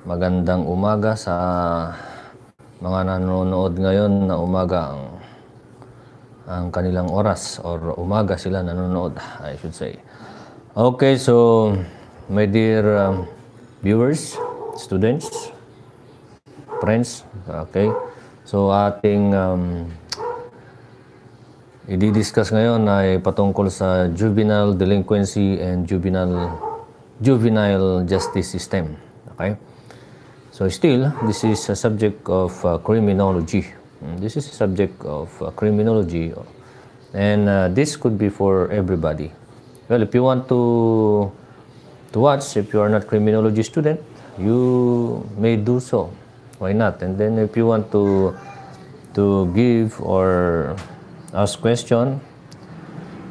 Magandang umaga sa mga nanonood ngayon na umaga ang, ang kanilang oras or umaga sila nanonood, I should say. Okay, so my dear um, viewers, students, friends, okay. So ating um, i-discuss ngayon ay patungkol sa juvenile delinquency and juvenile juvenile justice system. Okay? So still, this is a subject of uh, criminology. Mm, this is a subject of uh, criminology, and uh, this could be for everybody. Well, if you want to to watch, if you are not criminology student, you may do so. Why not? And then if you want to to give or ask question,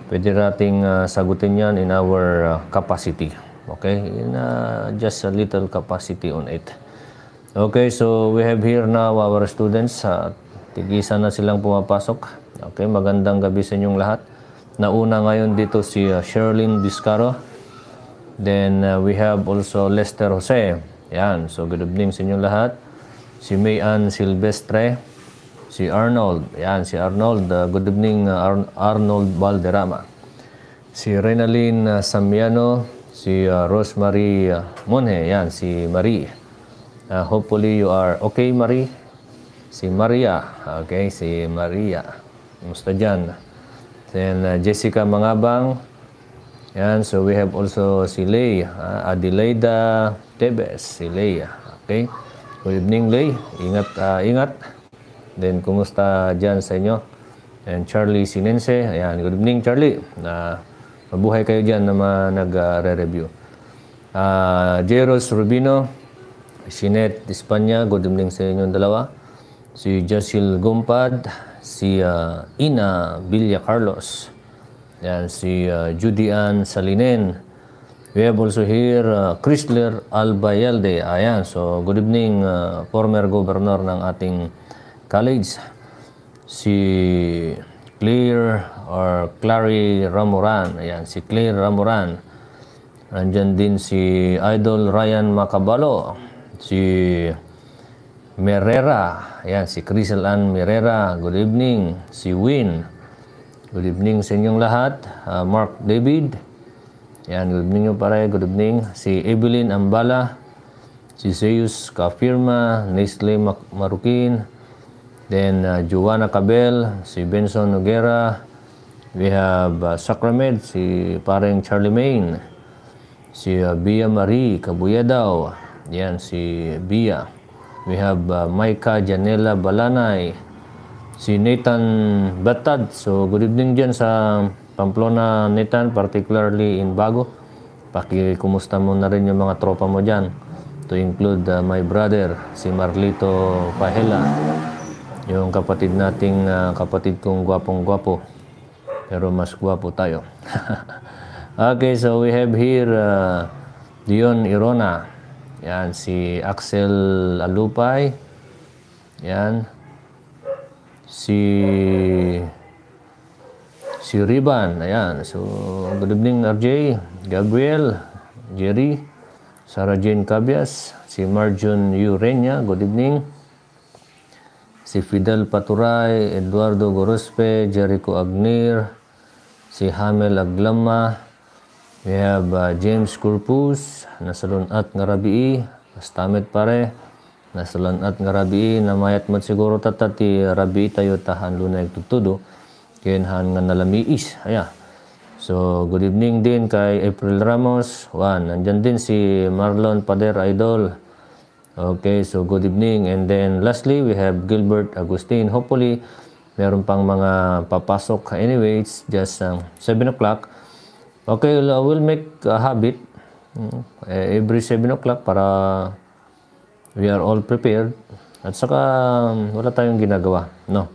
pwede nating uh, sagutin yan in our uh, capacity. Okay? In uh, just a little capacity on it. Okay, so we have here now our students. Uh, tigisa na silang pumapasok. Okay, magandang gabi sa inyong lahat. Nauna ngayon dito si uh, Sherlyn Biscaro. Then uh, we have also Lester Jose. Yan, so good evening sa inyong lahat. Si Mayan Silvestre. Si Arnold. Yan, si Arnold. Uh, good evening uh, Ar Arnold Valderrama. Si Renaline uh, Samiano. Si uh, Rosemary uh, Monhe. Yan, si Marie. Uh, hopefully you are okay, Marie. Si Maria. Okay, si Maria. Kumusta dyan? Then uh, Jessica Mangabang. Yan, so we have also si Lay. Uh, Adelaida Tebes. Si Lay. Okay. Good evening, Lay. Ingat, uh, ingat. Then, kumusta dyan sa inyo? And Charlie Sinense. Ayan, good evening, Charlie. Uh, mabuhay kayo dyan na nag-review. Uh, uh, Jeros Rubino. Sinet Espanya, good evening sa inyong dalawa. Si Josil Gumpad, si uh, Ina Villa Carlos, yan, si uh, Judy Ann Salinen. We have also here uh, Chrysler Albayalde. Ayan, so good evening uh, former governor ng ating college. Si Claire or Clary Ramoran. Ayan, si Claire Ramoran. Nandyan din si Idol Ryan Macabalo si Merera. Ayan, si Crisel Ann Merera. Good evening. Si Win. Good evening sa inyong lahat. Uh, Mark David. Ayan, good evening pare. Good evening. Si Evelyn Ambala. Si Zeus Kafirma. Nestle Marukin. Then, uh, Joanna Cabel. Si Benson Noguera. We have uh, ah, Sacrament. Si pareng Charlemagne. Si uh, Bia Marie Cabuyadaw. Yan, si Bia. We have uh, Maika Janela Balanay. Si Nathan Batad. So, good evening dyan sa Pamplona, Nathan, particularly in Bago. Pakikumusta mo na rin yung mga tropa mo diyan. To include uh, my brother, si Marlito Pahela. Yung kapatid nating, uh, kapatid kong gwapong-gwapo. Pero mas gwapo tayo. okay, so we have here... Uh, Dion Irona. Yan, si Axel Alupay. Yan. Si si Riban. Ayan. So, good evening RJ, Gabriel, Jerry, Sarah Jane Cabias, si Marjun Urenia. Good evening. Si Fidel Paturay, Eduardo Gorospe, Jericho Agnir, si Hamel Aglama, We have uh, James Corpus, nasa lunat nga rabii, pastamit pare, nasa lunat nga rabii, namayat mat siguro tatati rabii tayo tahan lunay tutudo, kinhan nga nalamiis, aya. So, good evening din kay April Ramos, Juan, nandyan din si Marlon Pader Idol, Okay, so good evening. And then lastly, we have Gilbert Agustin. Hopefully, meron pang mga papasok. Anyway, it's just um, 7 o'clock. Okay, I will make a habit eh, every 7 o'clock para we are all prepared. At saka wala tayong ginagawa. No.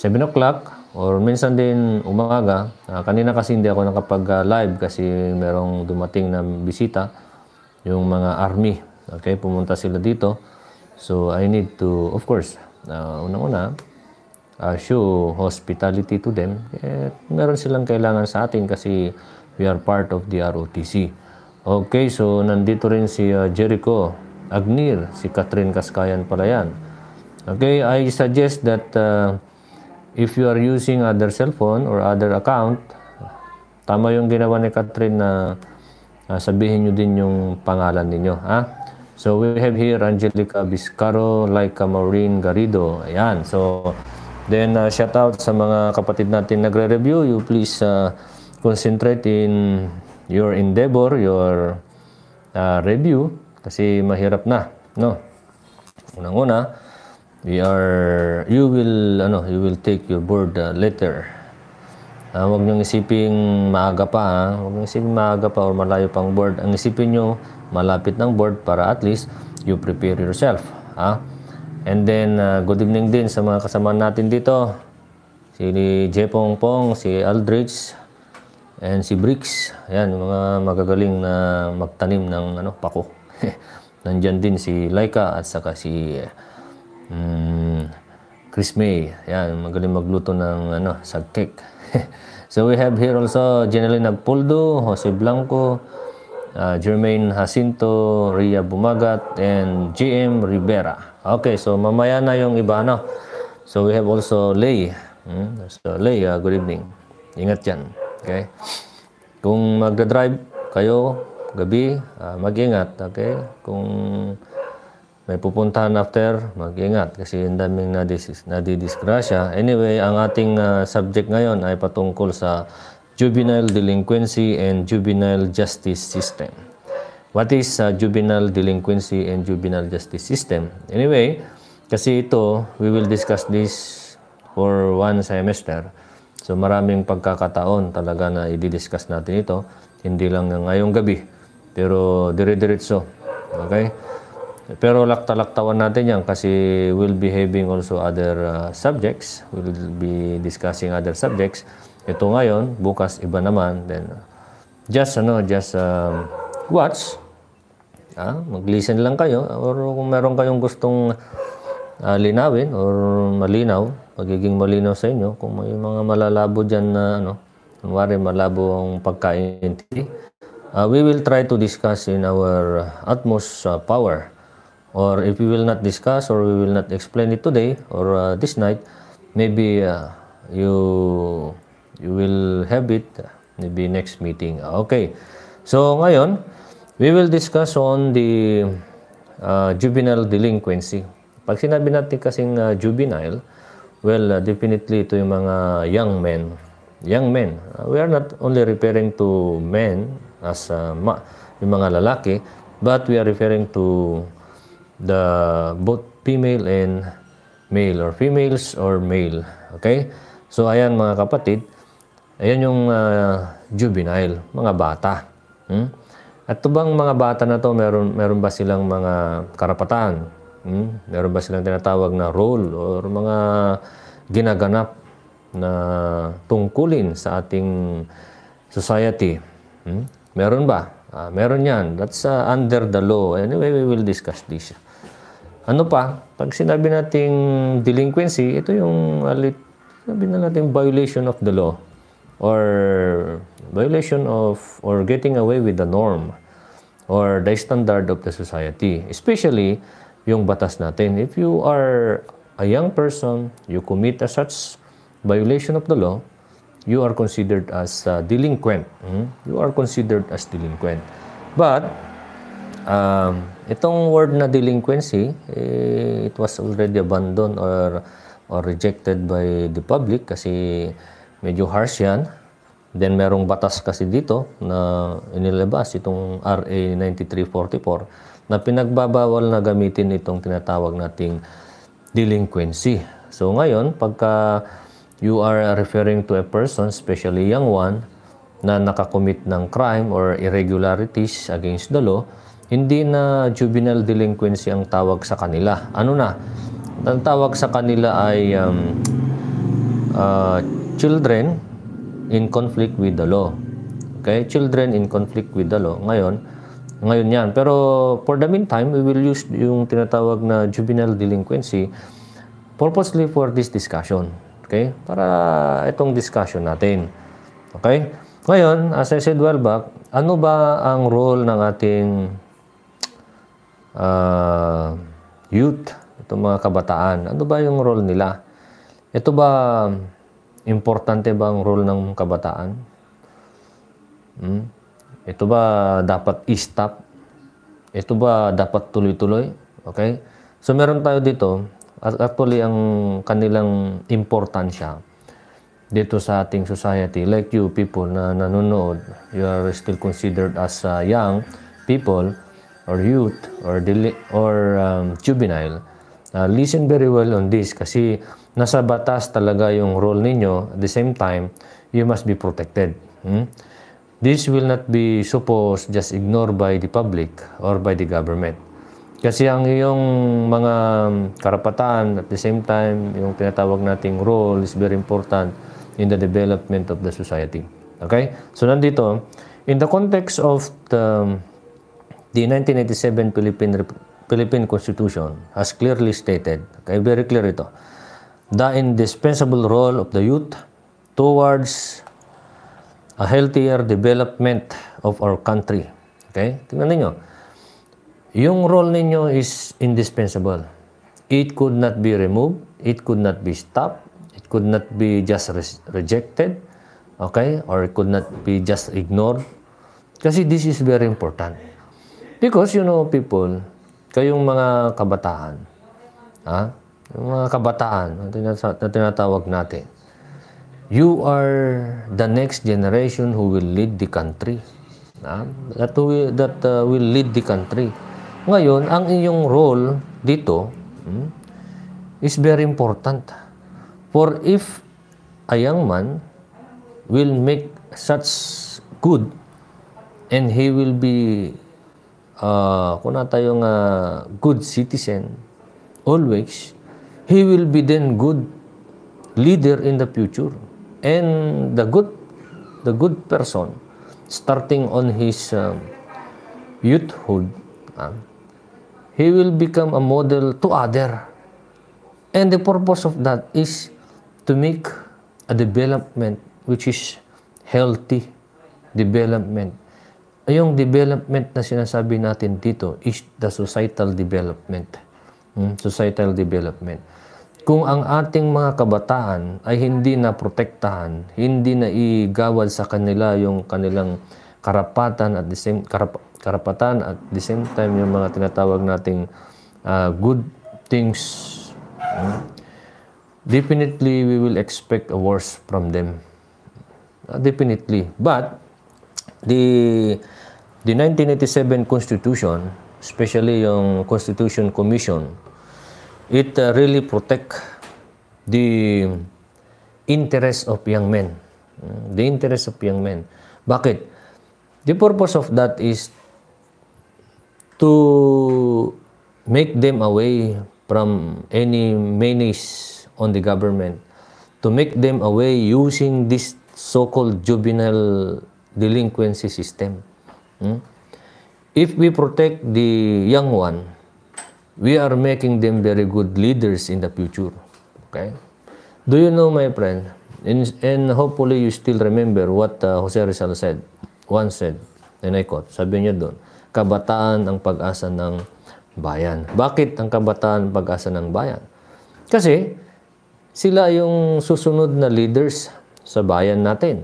7 o'clock or minsan din umaga. Uh, kanina kasi hindi ako nakapag-live kasi merong dumating na bisita yung mga army. Okay, pumunta sila dito. So I need to, of course, uh, unang-una, uh, show hospitality to them. Eh, meron silang kailangan sa atin kasi We are part of the ROTC. Okay, so nandito rin si uh, Jericho Agnir, si Catherine Kaskayan pala yan. Okay, I suggest that uh, if you are using other cellphone or other account, tama yung ginawa ni Catherine na uh, sabihin nyo din yung pangalan ninyo. Ha? So we have here Angelica Biscaro, Laika Maureen Garrido. Ayan, so Then uh, shout out sa mga kapatid natin nagre-review. You please uh, concentrate in your endeavor, your uh, review kasi mahirap na, no? Unang-una, we are you will ano, you will take your board uh, letter. Uh, huwag niyong isiping maaga pa, ha? huwag niyong isiping maaga pa or malayo pang board. Ang isipin niyo, malapit ng board para at least you prepare yourself, ha? And then uh, good evening din sa mga kasama natin dito. Si Jepong Pong, si Aldrich, And si Bricks, yan, mga magagaling na magtanim ng ano, pako. Nandyan din si Laika at saka si um, Chris May. Yan, magaling magluto ng ano, sagkek. so we have here also Jeneline Nagpuldo, Jose Blanco, uh, Jermaine Jacinto, Ria Bumagat, and GM Rivera. Okay, so mamaya na yung iba, no? So we have also Lay. Hmm? So Lay, uh, good evening. Ingat yan. Okay? Kung magdadrive kayo gabi, uh, mag-ingat. Okay? Kung may pupuntahan after, mag-ingat kasi ang daming nadidisgrasya. Anyway, ang ating uh, subject ngayon ay patungkol sa juvenile delinquency and juvenile justice system. What is uh, juvenile delinquency and juvenile justice system? Anyway, kasi ito, we will discuss this for one semester. So maraming pagkakataon talaga na i-discuss natin ito. Hindi lang ngayong gabi, pero dire-diretso. Okay? Pero laktalaktawan natin yan kasi we'll be having also other uh, subjects. We'll be discussing other subjects. Ito ngayon, bukas iba naman. Then, just ano, just um, watch. Ah, mag-listen lang kayo or kung meron kayong gustong uh, linawin or malinaw, magiging malinaw sa inyo kung may mga malalabo dyan na ano, kunwari malabo ang pagkaintindi. Uh, we will try to discuss in our utmost uh, power. Or if we will not discuss or we will not explain it today or uh, this night, maybe uh, you you will have it maybe next meeting. Okay. So ngayon, we will discuss on the uh, juvenile delinquency. Pag sinabi natin kasing uh, juvenile, Well, uh, definitely ito yung mga young men. Young men. Uh, we are not only referring to men as uh, ma yung mga lalaki, but we are referring to the both female and male or females or male. Okay? So ayan mga kapatid, ayan yung uh, juvenile, mga bata. Hmm? At bang mga bata na to, meron, meron ba silang mga karapatan? Hmm? Meron ba silang tinatawag na role or mga ginaganap na tungkulin sa ating society? Hmm? Meron ba? Uh, meron yan. That's uh, under the law. Anyway, we will discuss this. Ano pa? Pag sinabi nating delinquency, ito yung alit, ah, sabi na natin violation of the law or violation of or getting away with the norm or the standard of the society. Especially, yung batas natin. If you are a young person, you commit a such violation of the law, you are considered as uh, delinquent. Mm? You are considered as delinquent. But, um, itong word na delinquency, eh, it was already abandoned or, or rejected by the public kasi medyo harsh yan. Then merong batas kasi dito na inilabas itong RA 9344 na pinagbabawal na gamitin itong tinatawag nating delinquency. So ngayon, pagka you are referring to a person, especially young one, na nakakommit ng crime or irregularities against the law, hindi na juvenile delinquency ang tawag sa kanila. Ano na? Ang tawag sa kanila ay um, uh, children in conflict with the law. Okay? Children in conflict with the law. Ngayon, ngayon yan. Pero for the meantime, we will use yung tinatawag na juvenile delinquency purposely for this discussion. Okay? Para itong discussion natin. Okay? Ngayon, as I said well back, ano ba ang role ng ating uh, youth, itong mga kabataan? Ano ba yung role nila? Ito ba, importante ba ang role ng kabataan? Hmm? Ito ba dapat i-stop? Ito ba dapat tuloy-tuloy? Okay? So meron tayo dito, actually ang kanilang importansya dito sa ating society, like you people na nanonood, you are still considered as uh, young people or youth or, or um, juvenile. Uh, listen very well on this kasi nasa batas talaga yung role ninyo. At the same time, you must be protected. Hmm? This will not be supposed just ignored by the public or by the government. Kasi ang iyong mga karapatan at the same time, yung tinatawag nating role is very important in the development of the society. Okay? So nandito, in the context of the, the 1987 Philippine, Philippine Constitution has clearly stated, okay, very clear ito, the indispensable role of the youth towards a healthier development of our country. Okay? Tingnan niyo. Yung role ninyo is indispensable. It could not be removed. It could not be stopped. It could not be just re rejected. Okay? Or it could not be just ignored. Kasi this is very important. Because, you know, people, kayong mga kabataan, ha? Ah, yung mga kabataan na tinatawag natin, you are the next generation who will lead the country. Uh, that will, that will lead the country. Ngayon, ang inyong role dito hmm, is very important. For if a young man will make such good and he will be uh, kung tayo tayong good citizen always, he will be then good leader in the future and the good the good person starting on his uh, youthhood uh, he will become a model to other and the purpose of that is to make a development which is healthy development yung development na sinasabi natin dito is the societal development. Hmm? Societal development. Kung ang ating mga kabataan ay hindi na protektahan, hindi na igawad sa kanila yung kanilang karapatan at the same karap, karapatan at the same time yung mga tinatawag nating uh, good things hmm, definitely we will expect a worse from them uh, definitely but the the 1987 constitution especially yung constitution commission it uh, really protect the interest of young men. Mm, the interest of young men. Bakit? The purpose of that is to make them away from any menace on the government, to make them away using this so-called juvenile delinquency system. Hmm? If we protect the young one, we are making them very good leaders in the future. Okay? Do you know, my friend, and, and hopefully you still remember what uh, Jose Rizal said, once said, and I quote, sabi niya doon, kabataan ang pag-asa ng bayan. Bakit ang kabataan pag-asa ng bayan? Kasi sila yung susunod na leaders sa bayan natin.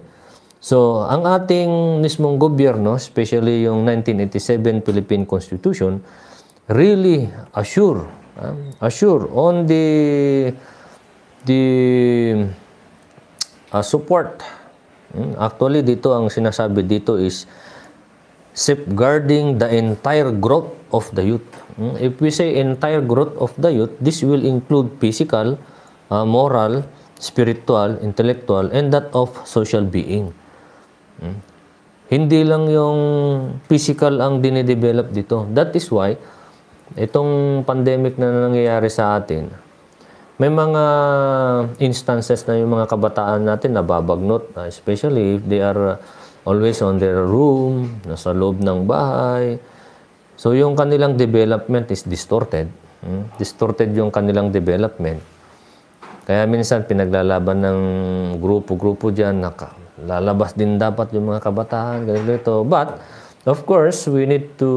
So, ang ating mismong gobyerno, especially yung 1987 Philippine Constitution, really assure, uh, assure on the the uh, support. Hmm, actually, dito ang sinasabi dito is safeguarding the entire growth of the youth. Hmm, if we say entire growth of the youth, this will include physical, uh, moral, spiritual, intellectual, and that of social being. Hmm, hindi lang yung physical ang dinedevelop dito. That is why itong pandemic na nangyayari sa atin, may mga instances na yung mga kabataan natin nababagnot, especially if they are always on their room, nasa loob ng bahay. So yung kanilang development is distorted. Hmm? Distorted yung kanilang development. Kaya minsan pinaglalaban ng grupo-grupo dyan, naka, lalabas din dapat yung mga kabataan, ganito. But, of course, we need to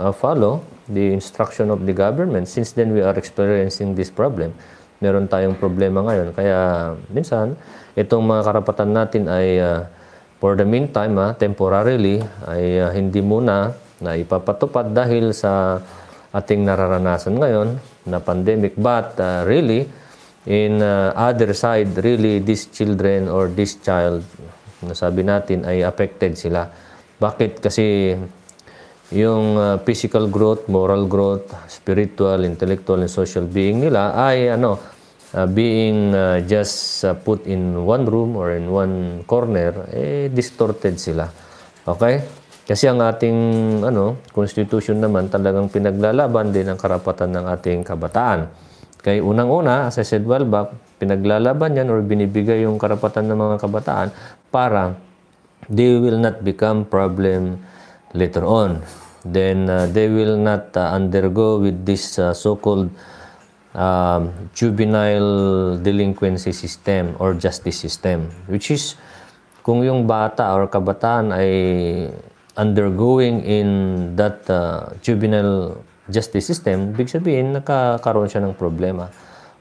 uh, follow the instruction of the government. Since then, we are experiencing this problem. Meron tayong problema ngayon. Kaya minsan, itong mga karapatan natin ay uh, for the meantime, uh, temporarily, ay uh, hindi muna na ipapatupad dahil sa ating nararanasan ngayon na pandemic. But uh, really, in uh, other side, really, these children or this child, nasabi natin, ay affected sila. Bakit? Kasi yung uh, physical growth, moral growth, spiritual, intellectual, and social being nila ay ano, uh, being uh, just uh, put in one room or in one corner, eh, distorted sila. Okay? Kasi ang ating ano, constitution naman talagang pinaglalaban din ang karapatan ng ating kabataan. Kay unang-una, as I said well back, pinaglalaban yan or binibigay yung karapatan ng mga kabataan para they will not become problem later on then uh, they will not uh, undergo with this uh, so-called uh, juvenile delinquency system or justice system which is kung yung bata or kabataan ay undergoing in that uh, juvenile justice system, big sabihin nakakaroon siya ng problema.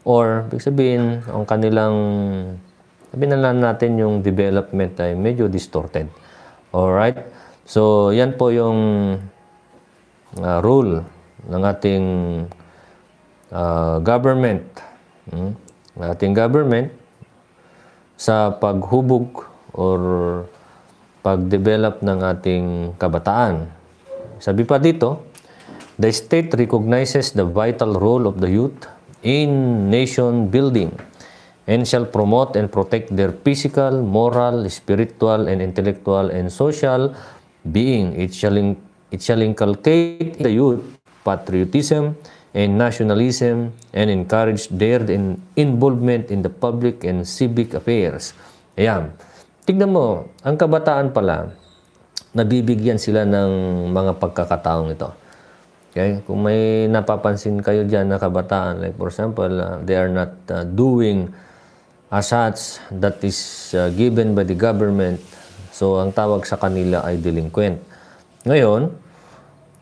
Or big sabihin ang kanilang sabihin na natin yung development ay medyo distorted. All right? So, yan po yung uh, role ng ating uh, government, hmm? ating government sa paghubog or pagdevelop ng ating kabataan. Sabi pa dito, the state recognizes the vital role of the youth in nation building and shall promote and protect their physical, moral, spiritual, and intellectual and social being. It shall It shall inculcate in the youth patriotism and nationalism and encourage their in involvement in the public and civic affairs. Ayan. Tignan mo, ang kabataan pala, nabibigyan sila ng mga pagkakataong ito. Okay? Kung may napapansin kayo dyan na kabataan, like for example, uh, they are not uh, doing assets that is uh, given by the government. So, ang tawag sa kanila ay delinquent. Ngayon,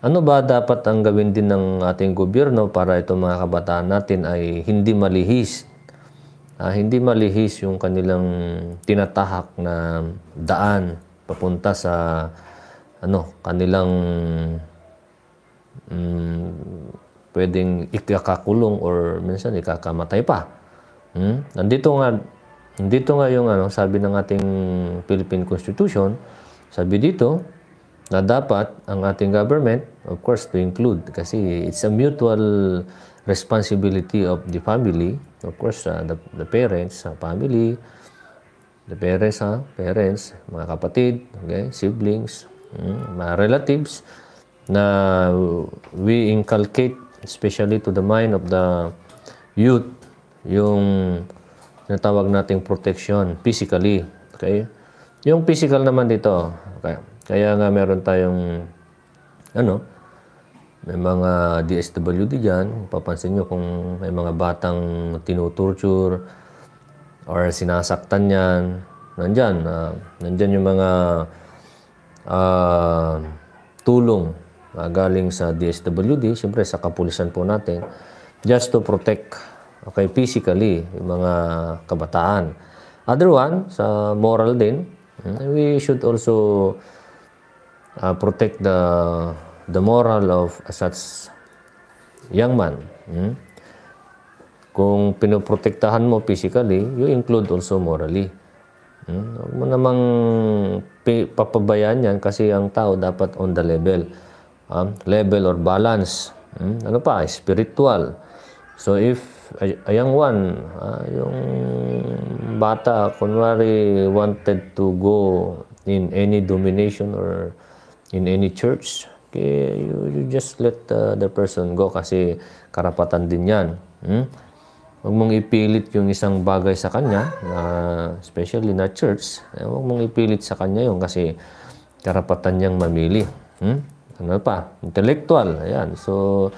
ano ba dapat ang gawin din ng ating gobyerno para itong mga kabataan natin ay hindi malihis? Ah, hindi malihis yung kanilang tinatahak na daan papunta sa ano kanilang um, pwedeng ikakakulong or minsan ikakamatay pa. Hmm? Nandito nga nandito nga yung ano sabi ng ating Philippine Constitution, sabi dito, na dapat ang ating government, of course, to include kasi it's a mutual responsibility of the family, of course, uh, the, the parents, sa family, the parents, ha, ah, parents, mga kapatid, okay, siblings, mm, mga relatives, na we inculcate, especially to the mind of the youth, yung natawag nating protection physically, okay? Yung physical naman dito, okay? Kaya nga meron tayong ano, may mga DSWD dyan. Papansin nyo kung may mga batang tinutorture or sinasaktan yan. Nandyan. Uh, nandyan yung mga uh, tulong uh, galing sa DSWD. Siyempre sa kapulisan po natin. Just to protect okay, physically yung mga kabataan. Other one, sa moral din, hmm, we should also uh, protect the the moral of such young man. Hmm? Kung pinoprotektahan mo physically, you include also morally. Hmm? mo namang papabayaan yan kasi ang tao dapat on the level. Um, level or balance. Hmm? Ano pa? Spiritual. So if a, a young one, uh, yung bata, kunwari wanted to go in any domination or in any church, okay, you, you just let uh, the person go kasi karapatan din yan. Hmm? Huwag mong ipilit yung isang bagay sa kanya, uh, especially na church. Eh, huwag mong ipilit sa kanya yung kasi karapatan niyang mamili. Hmm? Ano pa? Intellectual. Ayan. So,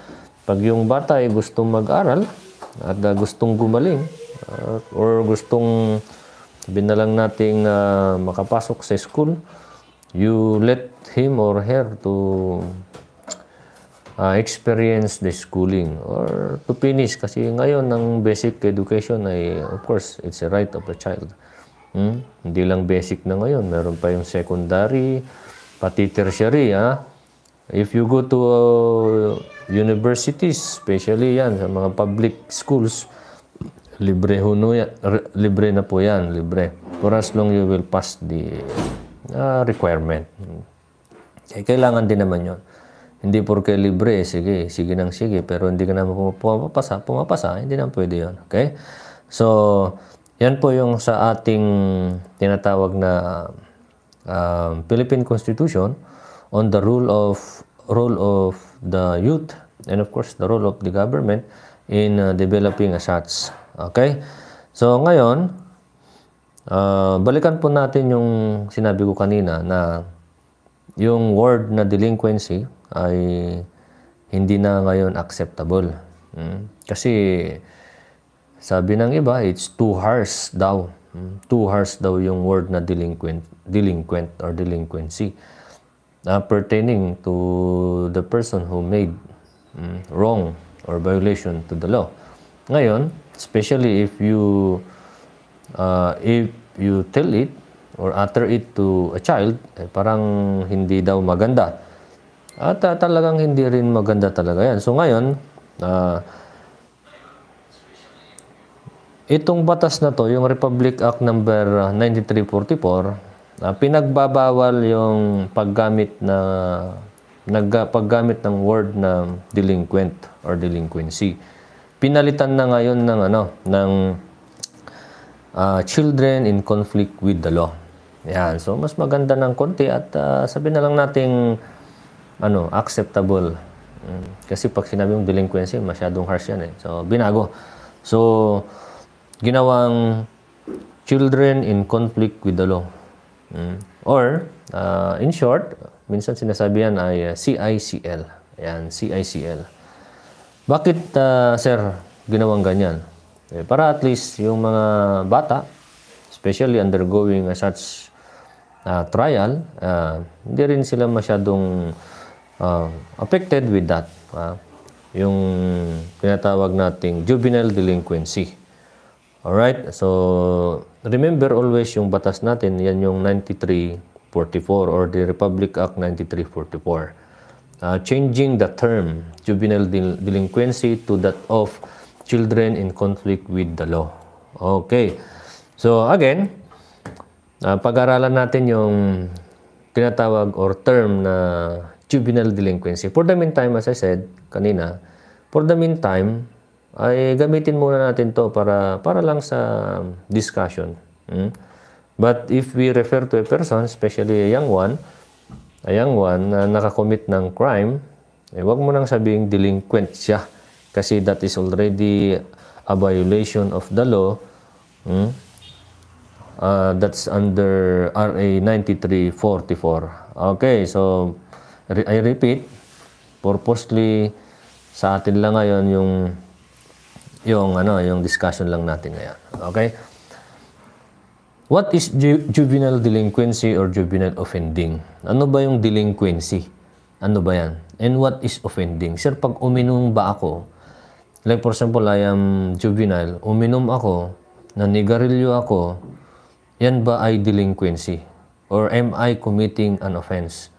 pag yung bata ay gustong mag-aral at uh, gustong gumaling uh, or gustong sabihin na lang nating uh, makapasok sa school, you let him or her to uh, experience the schooling or to finish kasi ngayon ang basic education ay of course it's a right of the child hmm? hindi lang basic na ngayon meron pa yung secondary pati tertiary ha ah. if you go to uh, universities especially yan sa mga public schools libre ho no yan, libre na po yan libre for as long you will pass the uh, requirement. Kaya eh, kailangan din naman yon. Hindi porke libre, eh, sige, sige nang sige, pero hindi ka naman pumapasa, pumapasa, hindi naman pwede yon. Okay? So, yan po yung sa ating tinatawag na uh, Philippine Constitution on the rule of role of the youth and of course the role of the government in uh, developing as such. Okay? So ngayon, Uh, balikan po natin yung sinabi ko kanina na yung word na delinquency ay hindi na ngayon acceptable. Hmm? Kasi sabi ng iba, it's too harsh daw. Hmm? Too harsh daw yung word na delinquent, delinquent or delinquency uh, pertaining to the person who made hmm, wrong or violation to the law. Ngayon, especially if you uh, if you tell it or utter it to a child, eh, parang hindi daw maganda. At uh, talagang hindi rin maganda talaga yan. So ngayon, uh, itong batas na to, yung Republic Act number 9344, uh, ah, pinagbabawal yung paggamit na paggamit ng word na delinquent or delinquency. Pinalitan na ngayon ng ano ng uh, children in conflict with the law. Yan. So, mas maganda ng konti at uh, sabihin na lang nating ano, acceptable. Mm. Kasi pag sinabi mong delinquency, masyadong harsh yan eh. So, binago. So, ginawang children in conflict with the law. Mm. Or, uh, in short, minsan sinasabi yan ay uh, CICL. Ayan, CICL. Bakit, uh, sir, ginawang ganyan? Eh, para at least yung mga bata, especially undergoing a such uh, trial, uh, hindi rin sila masyadong uh, affected with that. Uh, yung pinatawag nating juvenile delinquency. Alright, so remember always yung batas natin, yan yung 9344 or the Republic Act 9344. Uh, changing the term juvenile del delinquency to that of children in conflict with the law. Okay. So again, uh, pag-aralan natin yung tinatawag or term na juvenile delinquency. For the meantime, as I said kanina, for the meantime, ay gamitin muna natin to para para lang sa discussion. Hmm? But if we refer to a person, especially a young one, a young one na nakakommit ng crime, eh, wag mo nang sabing delinquent siya kasi that is already a violation of the law. Hmm? Uh, that's under RA 9344. Okay, so I repeat, purposely sa atin lang ngayon yung yung ano, yung discussion lang natin ngayon. Okay? What is ju juvenile delinquency or juvenile offending? Ano ba yung delinquency? Ano ba yan? And what is offending? Sir, pag uminom ba ako, Like for example, I am juvenile, uminom ako, nanigarilyo ako, yan ba ay delinquency? Or am I committing an offense?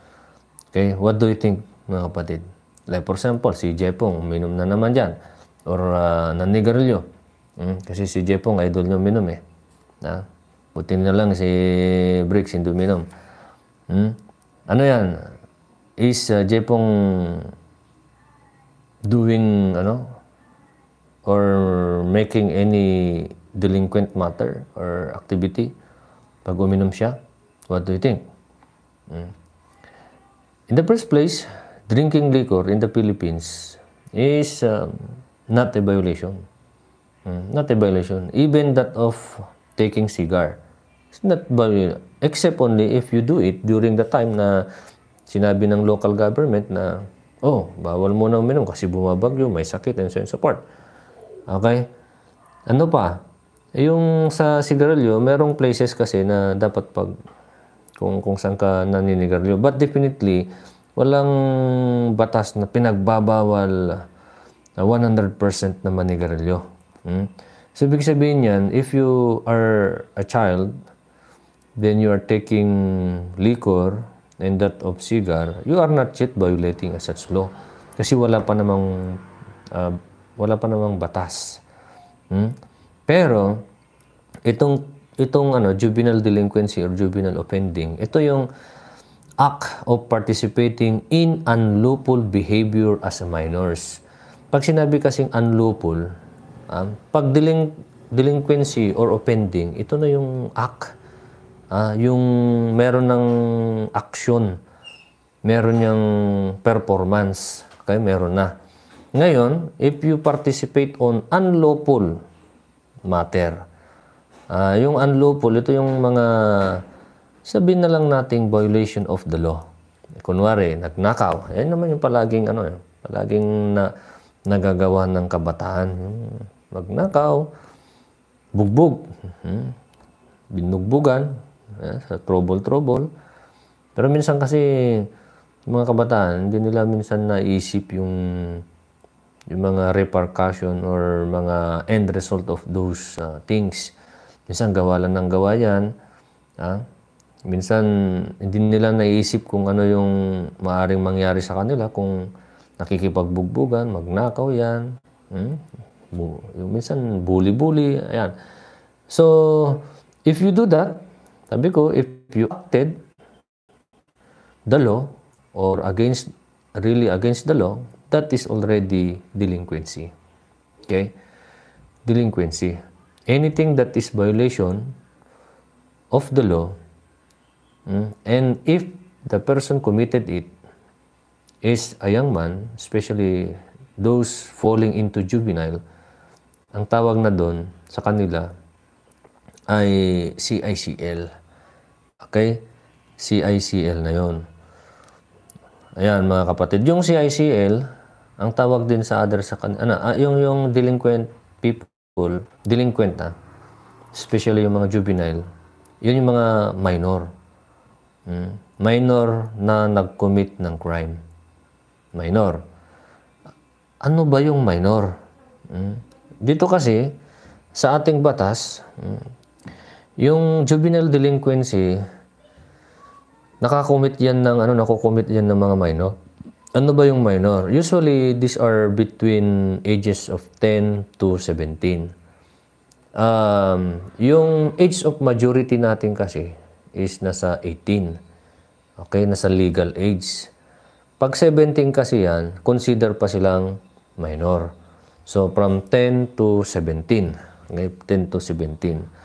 Okay, what do you think mga kapatid? Like for example, si Jepong uminom na naman dyan. Or uh, nanigarilyo. Hmm? Kasi si Jepong idol niya uminom eh. Ha? Buti na lang si Briggs hindi uminom. Hmm? Ano yan? Is uh, Jepong doing ano or making any delinquent matter or activity pag uminom siya? What do you think? Hmm. In the first place, drinking liquor in the Philippines is um, not a violation. Hmm. Not a violation. Even that of taking cigar. It's not violation. Except only if you do it during the time na sinabi ng local government na, oh, bawal mo na uminom kasi bumabagyo, may sakit, and so on and so forth. Okay? Ano pa? Yung sa sigarilyo, merong places kasi na dapat pag kung kung saan ka naninigarilyo. But definitely, walang batas na pinagbabawal ah, na 100% na manigarilyo. Hmm? So, ibig sabihin yan, if you are a child, then you are taking liquor and that of cigar, you are not yet violating a such law. Kasi wala pa namang uh, wala pa namang batas. Hmm? Pero itong itong ano juvenile delinquency or juvenile offending, ito yung act of participating in unlawful behavior as a minors. Pag sinabi kasing unlawful, ah, pag deling, delinquency or offending, ito na yung act. Ah, yung meron ng action, meron niyang performance, kaya meron na. Ngayon, if you participate on unlawful matter, uh, yung unlawful, ito yung mga, sabihin na lang nating violation of the law. Kunwari, nagnakaw. Yan naman yung palaging, ano, palaging na, nagagawa ng kabataan. Magnakaw, bugbog, hmm. binugbugan, eh, sa trouble-trouble. Pero minsan kasi, mga kabataan, hindi nila minsan naisip yung yung mga repercussion or mga end result of those uh, things. Minsan gawa lang ng gawa yan. Ha? Minsan hindi nila naisip kung ano yung maaring mangyari sa kanila kung nakikipagbugbugan, magnakaw yan. Hmm? Bu- minsan bully-bully, ayan. So, if you do that, sabi ko, if you acted the law or against, really against the law, that is already delinquency. Okay? Delinquency. Anything that is violation of the law, hmm, and if the person committed it is a young man, especially those falling into juvenile, ang tawag na doon sa kanila ay CICL. Okay? CICL na yon. Ayan mga kapatid, yung CICL ang tawag din sa other sa kan ano, ah, yung yung delinquent people, delinquent na, ah, especially yung mga juvenile, yun yung mga minor. Hmm? Minor na nag-commit ng crime. Minor. Ano ba yung minor? Hmm? Dito kasi, sa ating batas, hmm, yung juvenile delinquency, nakakumit yan ng ano, nakukumit yan ng mga minor ano ba yung minor? Usually, these are between ages of 10 to 17. Um, yung age of majority natin kasi is nasa 18. Okay, nasa legal age. Pag 17 kasi yan, consider pa silang minor. So, from 10 to 17. Okay, 10 to 17.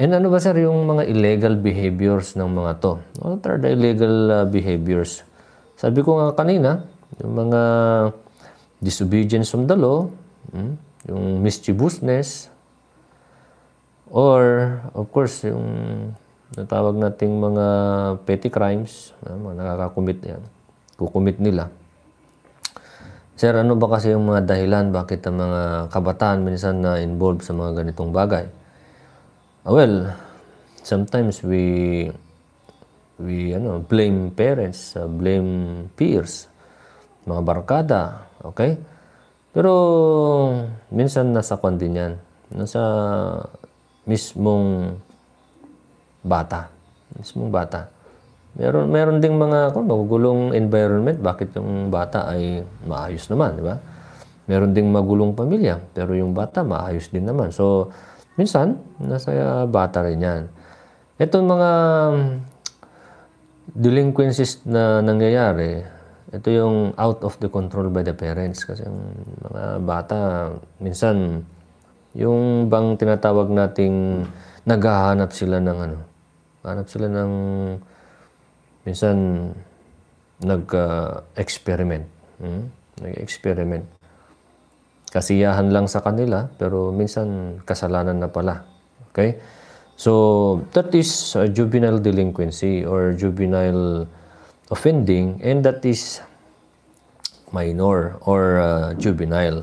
And ano ba sir yung mga illegal behaviors ng mga to? What are the illegal uh, behaviors? Sabi ko nga kanina, yung mga disobedience from the law, hmm, yung mischievousness, or of course, yung natawag nating mga petty crimes, mga nakakakumit yan, kukumit nila. Sir, ano ba kasi yung mga dahilan bakit ang mga kabataan minsan na involved sa mga ganitong bagay? Ah, well, sometimes we we ano, blame parents, uh, blame peers, mga barkada, okay? Pero minsan nasa kwan din yan, nasa mismong bata, mismong bata. Meron meron ding mga kung magugulong environment, bakit yung bata ay maayos naman, di ba? Meron ding magulong pamilya, pero yung bata maayos din naman. So minsan nasa uh, bata rin 'yan. Itong mga delinquencies na nangyayari, ito yung out of the control by the parents. Kasi yung mga bata, minsan, yung bang tinatawag nating naghahanap sila ng ano, hanap sila ng minsan nag-experiment. Uh, hmm? Nag-experiment. Kasiyahan lang sa kanila, pero minsan kasalanan na pala. Okay? So that is uh, juvenile delinquency or juvenile offending and that is minor or uh, juvenile.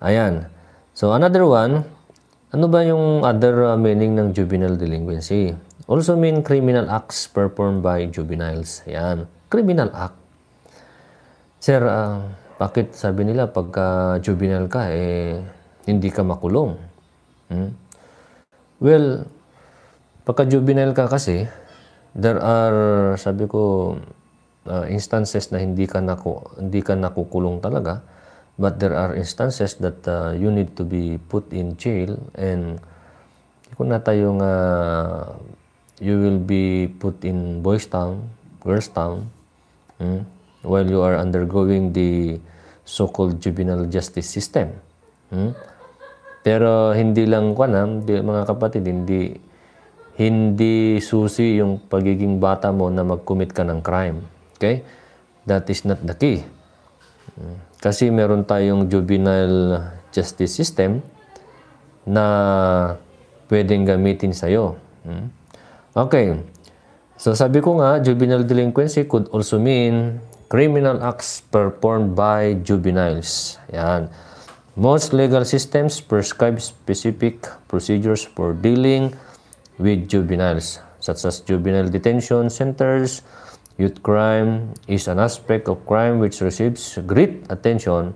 Ayan. So another one, ano ba yung other uh, meaning ng juvenile delinquency? Also mean criminal acts performed by juveniles. Ayan. Criminal act. Sir, uh, bakit sabi nila pagka juvenile ka, eh, hindi ka makulong? Hmm? Well, Pagka juvenile ka kasi, there are, sabi ko, uh, instances na hindi ka, naku, hindi ka nakukulong talaga. But there are instances that uh, you need to be put in jail and kung na tayong uh, you will be put in boys town, girls town, hmm, while you are undergoing the so-called juvenile justice system. Hmm? Pero hindi lang kwa na, mga kapatid, hindi hindi susi yung pagiging bata mo na mag-commit ka ng crime. Okay? That is not the key. Kasi meron tayong juvenile justice system na pwedeng gamitin sa'yo. Hmm? Okay. So sabi ko nga, juvenile delinquency could also mean criminal acts performed by juveniles. Yan. Most legal systems prescribe specific procedures for dealing with with juveniles, such as juvenile detention centers. Youth crime is an aspect of crime which receives great attention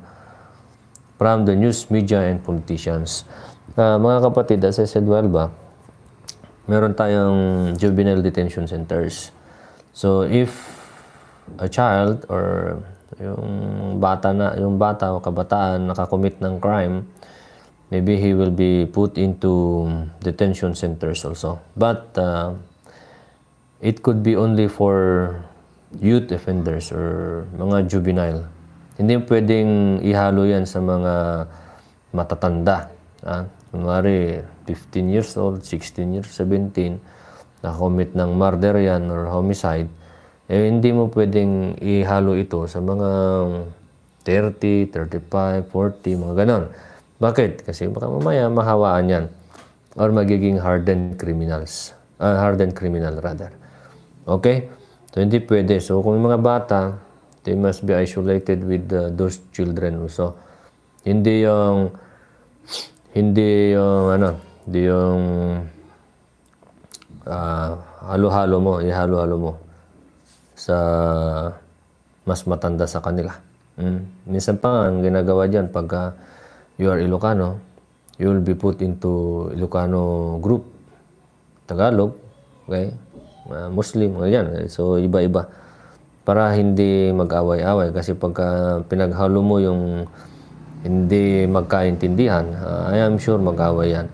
from the news media and politicians. Uh, mga kapatid, as I said while back, meron tayong juvenile detention centers. So if a child or yung bata na yung bata o kabataan nakakomit ng crime maybe he will be put into um, detention centers also. But uh, it could be only for youth offenders or mga juvenile. Hindi pwedeng ihalo yan sa mga matatanda. Ah, kunwari, 15 years old, 16 years, 17, na-commit ng murder yan or homicide, eh hindi mo pwedeng ihalo ito sa mga 30, 35, 40, mga ganon. Bakit? Kasi baka mamaya mahawaan yan or magiging hardened criminals. Uh, hardened criminal rather. Okay? So, hindi pwede. So, kung mga bata, they must be isolated with uh, those children also. Hindi yung hindi yung ano, hindi yung uh, halo-halo mo, ihalo-halo mo sa mas matanda sa kanila. Mm. Minsan pa ang ginagawa diyan pagka uh, you are Ilocano, you will be put into Ilocano group, Tagalog, okay? Uh, Muslim, ganyan. So, iba-iba. Para hindi mag-away-away. Kasi pagka pinaghalo mo yung hindi magkaintindihan, uh, I am sure mag-away yan.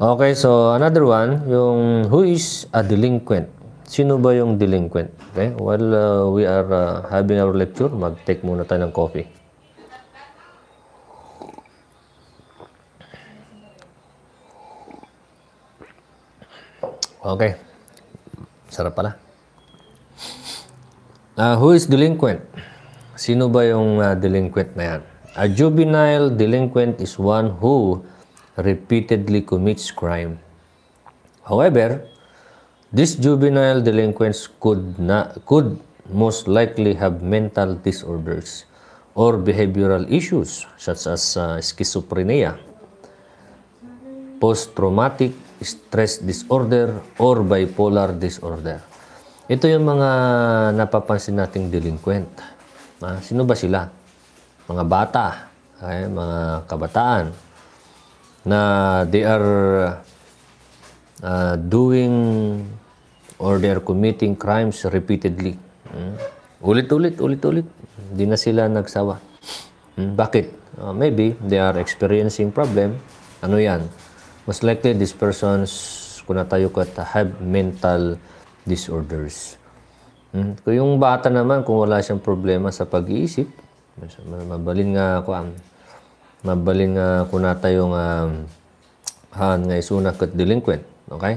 Okay, so another one, yung who is a delinquent? Sino ba yung delinquent? Okay, while uh, we are uh, having our lecture, mag-take muna tayo ng coffee. Okay. Sarap pala. Uh, who is delinquent? Sino ba yung uh, delinquent na yan? A juvenile delinquent is one who repeatedly commits crime. However, this juvenile delinquents could, not, could most likely have mental disorders or behavioral issues such as uh, schizophrenia, post-traumatic stress disorder, or bipolar disorder. Ito yung mga napapansin nating delinquent. Ah, sino ba sila? Mga bata, okay, mga kabataan na they are uh, doing or they are committing crimes repeatedly. Hmm? Ulit-ulit, ulit-ulit. Hindi na sila nagsawa. Hmm? Bakit? Uh, maybe they are experiencing problem. Ano yan? most likely these persons, kung tayo ko, have mental disorders. Hmm? Kung yung bata naman, kung wala siyang problema sa pag-iisip, mabalin nga ako ang um, mabalin nga kuna tayong um, han nga isuna kat delinquent okay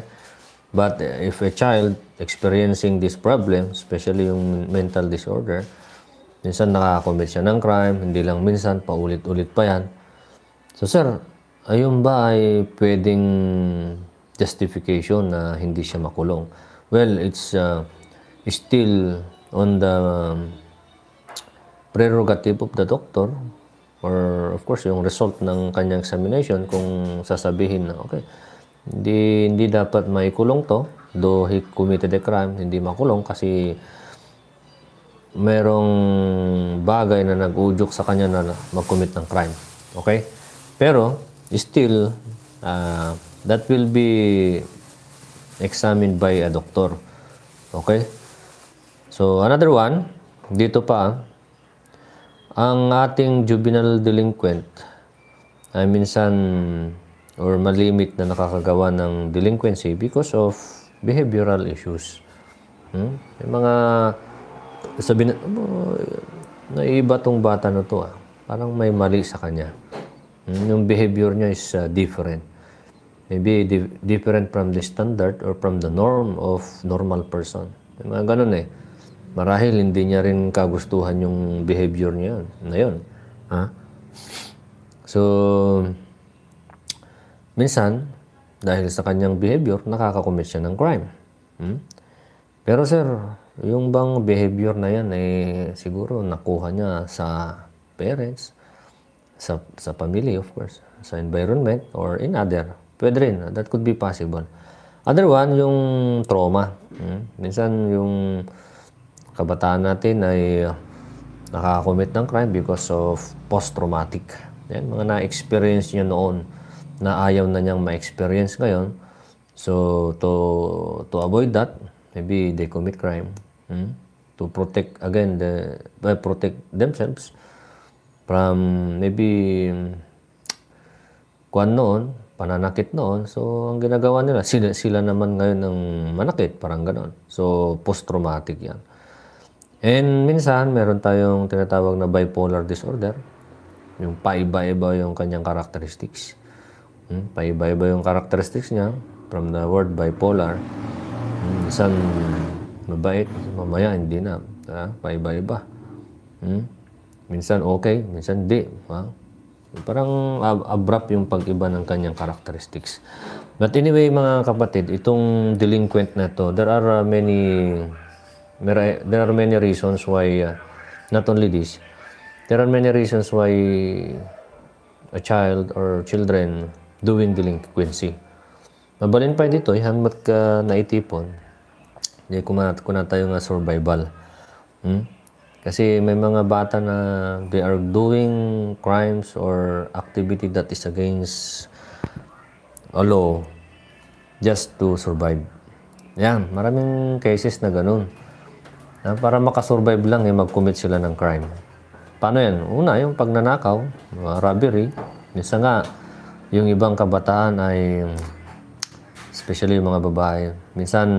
but eh, if a child experiencing this problem especially yung mental disorder minsan nakakommit siya ng crime hindi lang minsan paulit-ulit pa yan so sir ayun ba ay pwedeng justification na hindi siya makulong? Well, it's uh, still on the um, prerogative of the doctor or of course yung result ng kanyang examination kung sasabihin na okay, hindi, hindi dapat maikulong to though he committed a crime, hindi makulong kasi merong bagay na nag-udyok sa kanya na mag-commit ng crime. Okay? Pero, still, uh, that will be examined by a doctor. Okay? So, another one, dito pa, ang ating juvenile delinquent ay minsan or malimit na nakakagawa ng delinquency because of behavioral issues. Hmm? Yung mga sabi na, oh, naiba tong bata na to ah. Parang may mali sa kanya. Hmm, yung behavior niya is uh, different. Maybe di- different from the standard or from the norm of normal person. Yung mga ganun eh. Marahil hindi niya rin kagustuhan yung behavior niya na yun. Ha? So, minsan, dahil sa kanyang behavior, nakakakommit siya ng crime. Hmm? Pero sir, yung bang behavior na yan, eh, siguro nakuha niya sa parents sa, sa family, of course, sa environment, or in other. Pwede rin. That could be possible. Other one, yung trauma. Hmm? Minsan, yung kabataan natin ay uh, nakakommit ng crime because of post-traumatic. Yan, mga na-experience niya noon na ayaw na niyang ma-experience ngayon. So, to, to avoid that, maybe they commit crime. Hmm? To protect, again, the, uh, protect themselves, from maybe mm, kuan noon, pananakit noon. So, ang ginagawa nila, sila, sila naman ngayon ng manakit, parang ganon. So, post-traumatic yan. And minsan, meron tayong tinatawag na bipolar disorder. Yung paiba-iba yung kanyang characteristics. Hmm? Paiba-iba yung characteristics niya from the word bipolar. Hmm? Isang mabait, mamaya hindi na. Ha? Paiba-iba. Hmm? Minsan okay, minsan di. Ha? Parang abrupt yung pag-iba ng kanyang characteristics. But anyway, mga kapatid, itong delinquent na to, there are uh, many there are many reasons why uh, not only this, there are many reasons why a child or children doing delinquency. Mabalin pa dito, mat eh, ka naitipon, hindi ko na, tayo nga survival. Hmm? Kasi may mga bata na they are doing crimes or activity that is against a law just to survive. Yan, maraming cases na ganun. para makasurvive lang, eh, mag-commit sila ng crime. Paano yan? Una, yung pagnanakaw, robbery. Minsan nga, yung ibang kabataan ay, especially yung mga babae, minsan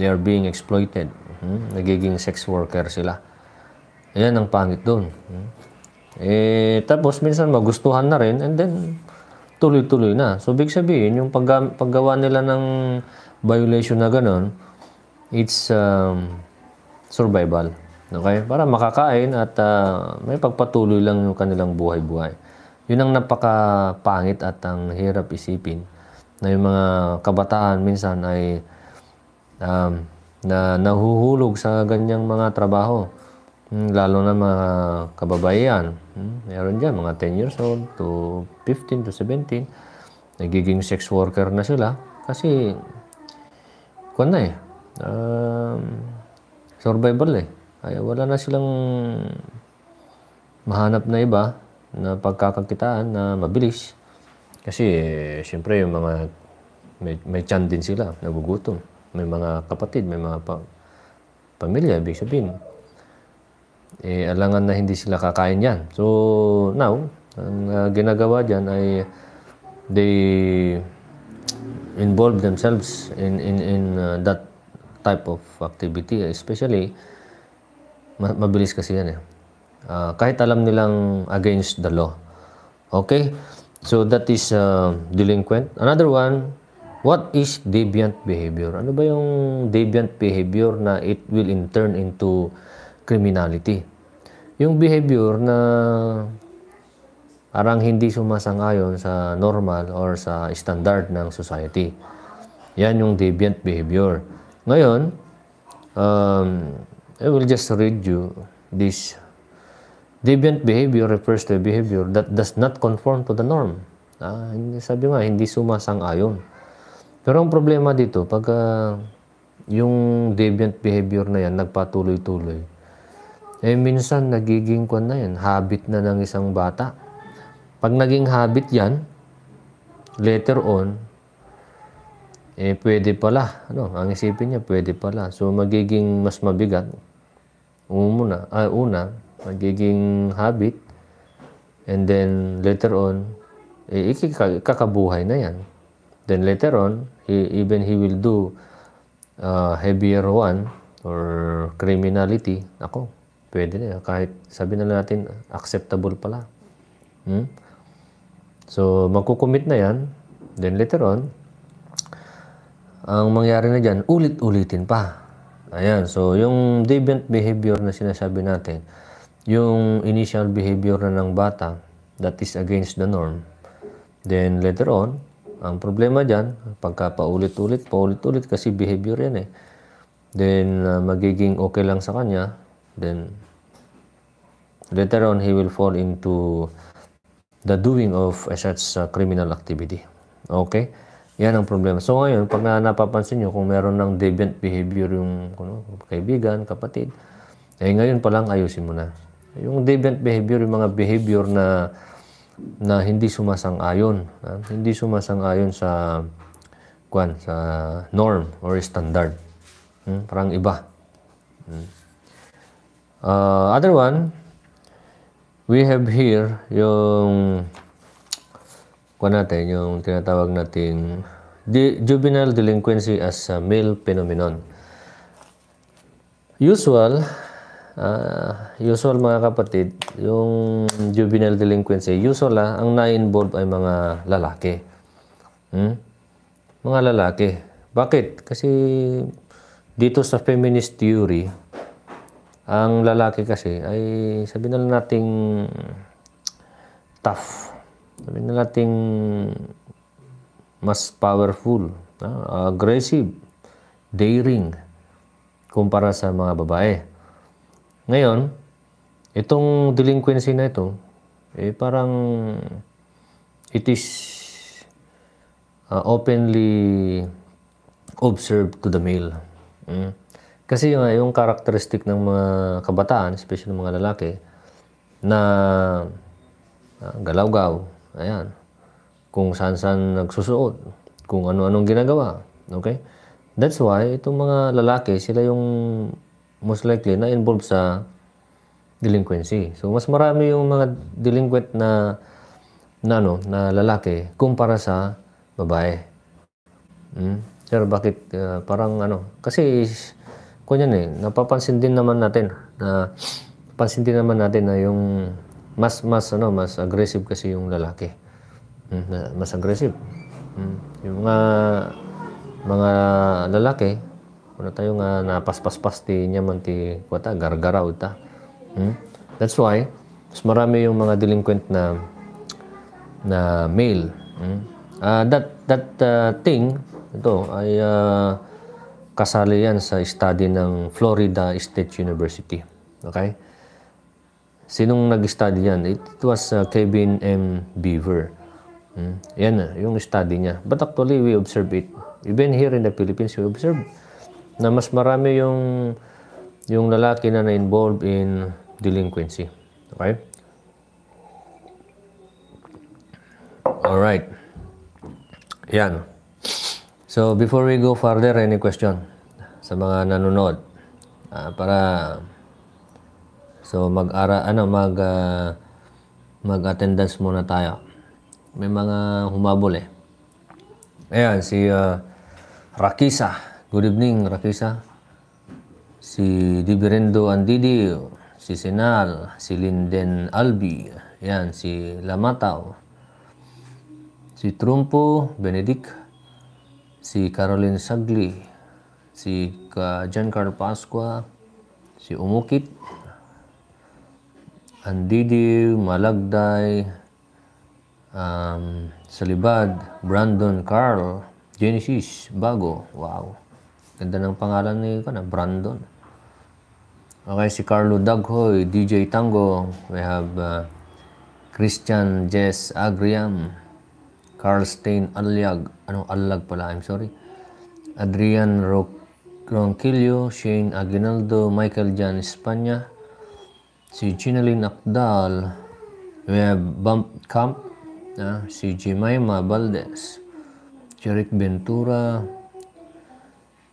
they are being exploited. Hmm? Nagiging sex worker sila. Ayan ang pangit doon. Eh, tapos minsan magustuhan na rin and then tuloy-tuloy na. So, big sabihin, yung pag paggawa nila ng violation na ganun, it's um, survival. Okay? Para makakain at uh, may pagpatuloy lang yung kanilang buhay-buhay. Yun ang napaka-pangit at ang hirap isipin na yung mga kabataan minsan ay um, na nahuhulog sa ganyang mga trabaho. Hmm, lalo na mga kababayan hmm, Meron dyan, mga 10 years old to 15 to 17, nagiging sex worker na sila. Kasi, kung na eh, um, survival eh. Kaya wala na silang mahanap na iba na pagkakakitaan na mabilis. Kasi, eh, siyempre, yung mga may, may tiyan din sila, nagugutom. May mga kapatid, may mga pa, pamilya, ibig sabihin, eh, alangan na hindi sila kakain yan. So, now, ang uh, ginagawa dyan ay they involve themselves in, in, in uh, that type of activity, especially ma- mabilis kasi yan eh. Uh, kahit alam nilang against the law. Okay? So that is uh, delinquent. Another one, what is deviant behavior? Ano ba yung deviant behavior na it will in turn into criminality. Yung behavior na parang hindi sumasang-ayon sa normal or sa standard ng society. Yan yung deviant behavior. Ngayon, um, I will just read you this. Deviant behavior refers to a behavior that does not conform to the norm. Ah, sabi nga, hindi sumasang-ayon. Pero ang problema dito, pag uh, yung deviant behavior na yan nagpatuloy-tuloy, eh minsan nagiging kwan na yan, habit na ng isang bata. Pag naging habit yan, later on, eh pwede pala. Ano, ang isipin niya, pwede pala. So magiging mas mabigat. Umuna, ah, una, magiging habit. And then later on, eh, ikikakabuhay na yan. Then later on, he, even he will do uh, heavier one or criminality. Ako, Pwede na. Kahit sabi na natin, acceptable pala. Hmm? So, magkukumit na yan. Then later on, ang mangyari na dyan, ulit-ulitin pa. Ayan. So, yung deviant behavior na sinasabi natin, yung initial behavior na ng bata, that is against the norm. Then later on, ang problema dyan, pagka paulit-ulit, paulit-ulit kasi behavior yan eh. Then uh, magiging okay lang sa kanya then later on he will fall into the doing of such uh, criminal activity. Okay? Yan ang problema. So ngayon, pag na napapansin nyo, kung meron ng deviant behavior yung ano, kaibigan, kapatid, eh ngayon pa lang ayusin mo na. Yung deviant behavior, yung mga behavior na na hindi sumasang-ayon, uh, hindi sumasang-ayon sa kwan, sa norm or standard. Hmm? Parang iba. Hmm? Uh, other one, we have here yung kuha natin, yung tinatawag natin de juvenile delinquency as a male phenomenon. Usual, uh, usual mga kapatid, yung juvenile delinquency, usual ah, ang na-involve ay mga lalaki. Hmm? Mga lalaki. Bakit? Kasi dito sa feminist theory, ang lalaki kasi ay sabi na nating tough. Sabi na nating mas powerful, uh, aggressive, daring kumpara sa mga babae. Ngayon, itong delinquency na ito, eh parang it is uh, openly observed to the male. Mm. Kasi yung, yung characteristic ng mga kabataan, especially ng mga lalaki, na uh, galaw-gaw, ayan, kung saan-saan nagsusuot, kung ano-anong ginagawa, okay? That's why itong mga lalaki, sila yung most likely na involved sa delinquency. So mas marami yung mga delinquent na na ano, na lalaki kumpara sa babae. Hmm? Pero bakit uh, parang ano? Kasi kunyan eh, napapansin din naman natin na pansin din naman natin na yung mas mas ano, mas aggressive kasi yung lalaki. Mm, mas aggressive. Mm, yung mga mga lalaki, kuna tayo nga napaspas-pas ti niya man ti kwata, gargaraw ta. Mm? That's why, mas marami yung mga delinquent na na male. Mm? Uh, that that uh, thing, ito, ay uh, kasali yan sa study ng Florida State University. Okay? Sinong nag-study yan? It, was uh, Kevin M. Beaver. Hmm? Yan na, yung study niya. But actually, we observe it. Even here in the Philippines, we observe na mas marami yung yung lalaki na na involve in delinquency. Okay? Alright. Yan. So before we go further, any question sa mga nanonood uh, para so mag-ara ano mag uh, mag-attendance muna tayo. May mga humabol eh. Ayan, si uh, Rakisa. Good evening, Rakisa. Si Diberendo Andidi, si Senal, si Linden Albi, ayan, si Lamataw, si Trumpo, Benedict, si Caroline Sagli, si Giancarlo Pasqua, si Umukit, Andidi, Malagday, um, Salibad, Brandon Carl, Genesis, Bago. Wow. Ganda ng pangalan ni ko na Brandon. Okay, si Carlo Daghoy, DJ Tango. We have uh, Christian Jess Agriam, Carl Stein Alyag, ano Alyag pala, I'm sorry. Adrian Ro Ronquillo, Shane Aguinaldo, Michael Jan Espanya, si Chinalyn Akdal, we have Bump Camp, ah, si Jemima Valdez, Jeric Ventura,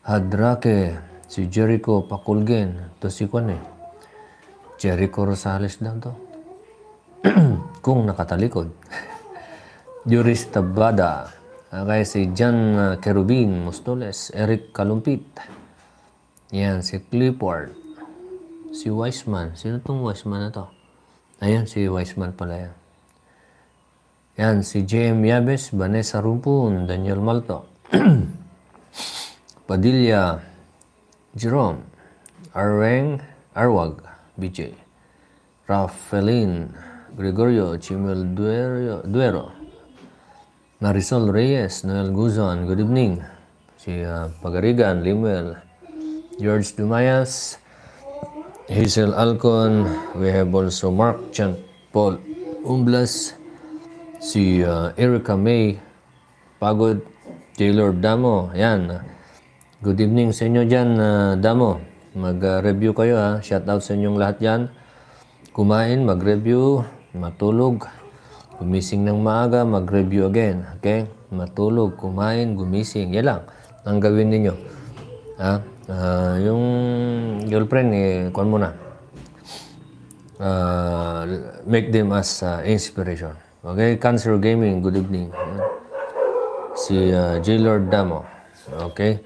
Hadrake, si Jericho Pakulgen, to si Kwan eh. Jericho Rosales daw to. Kung nakatalikod. Juris Tablada, okay, si John ah, Kerubin Mustoles, Eric Kalumpit, yan, si Clifford, si Wiseman, sino tong Wiseman na to? Ayan, si Wiseman pala yan. Yan, si JM Yabes, Vanessa Rumpun, Daniel Malto, Padilla, Jerome, Arweng, Arwag, BJ, Rafelin, Gregorio, Chimel Duero, Duero Marisol Reyes, Noel Guzon, good evening. Si uh, Pagarigan, Limuel, George Dumayas, Hazel Alcon, we have also Mark Chan Paul Umblas, si uh, Erica May, Pagod, Taylor Damo, yan. Good evening sa inyo dyan, uh, Damo. Mag-review kayo ha, shout out sa inyong lahat dyan. Kumain, mag-review, matulog, Gumising ng maaga, mag-review again. Okay? Matulog, kumain, gumising. Yan lang ang gawin ninyo. Ha? Uh, yung girlfriend, eh, kuhan mo na. Uh, make them as uh, inspiration. Okay? Cancer Gaming, good evening. Si uh, J. Lord Damo. Okay?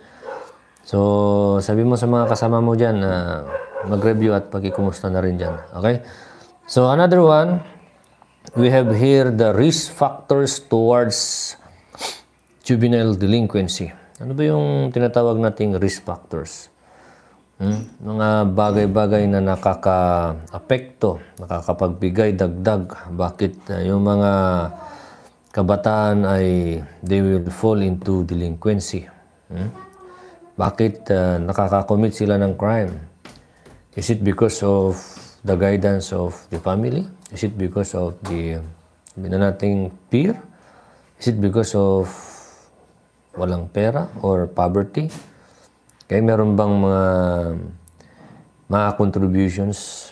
So, sabi mo sa mga kasama mo dyan na uh, mag-review at pagkikumusta na rin dyan. Okay? So, another one we have here the risk factors towards juvenile delinquency. Ano ba yung tinatawag nating risk factors? Hmm? Mga bagay-bagay na nakaka-apekto, nakakapagbigay, dagdag. Bakit uh, yung mga kabataan ay they will fall into delinquency? Hmm? Bakit uh, nakaka-commit sila ng crime? Is it because of the guidance of the family? Is it because of the na nating fear? Is it because of walang pera or poverty? Kaya meron bang mga mga contributions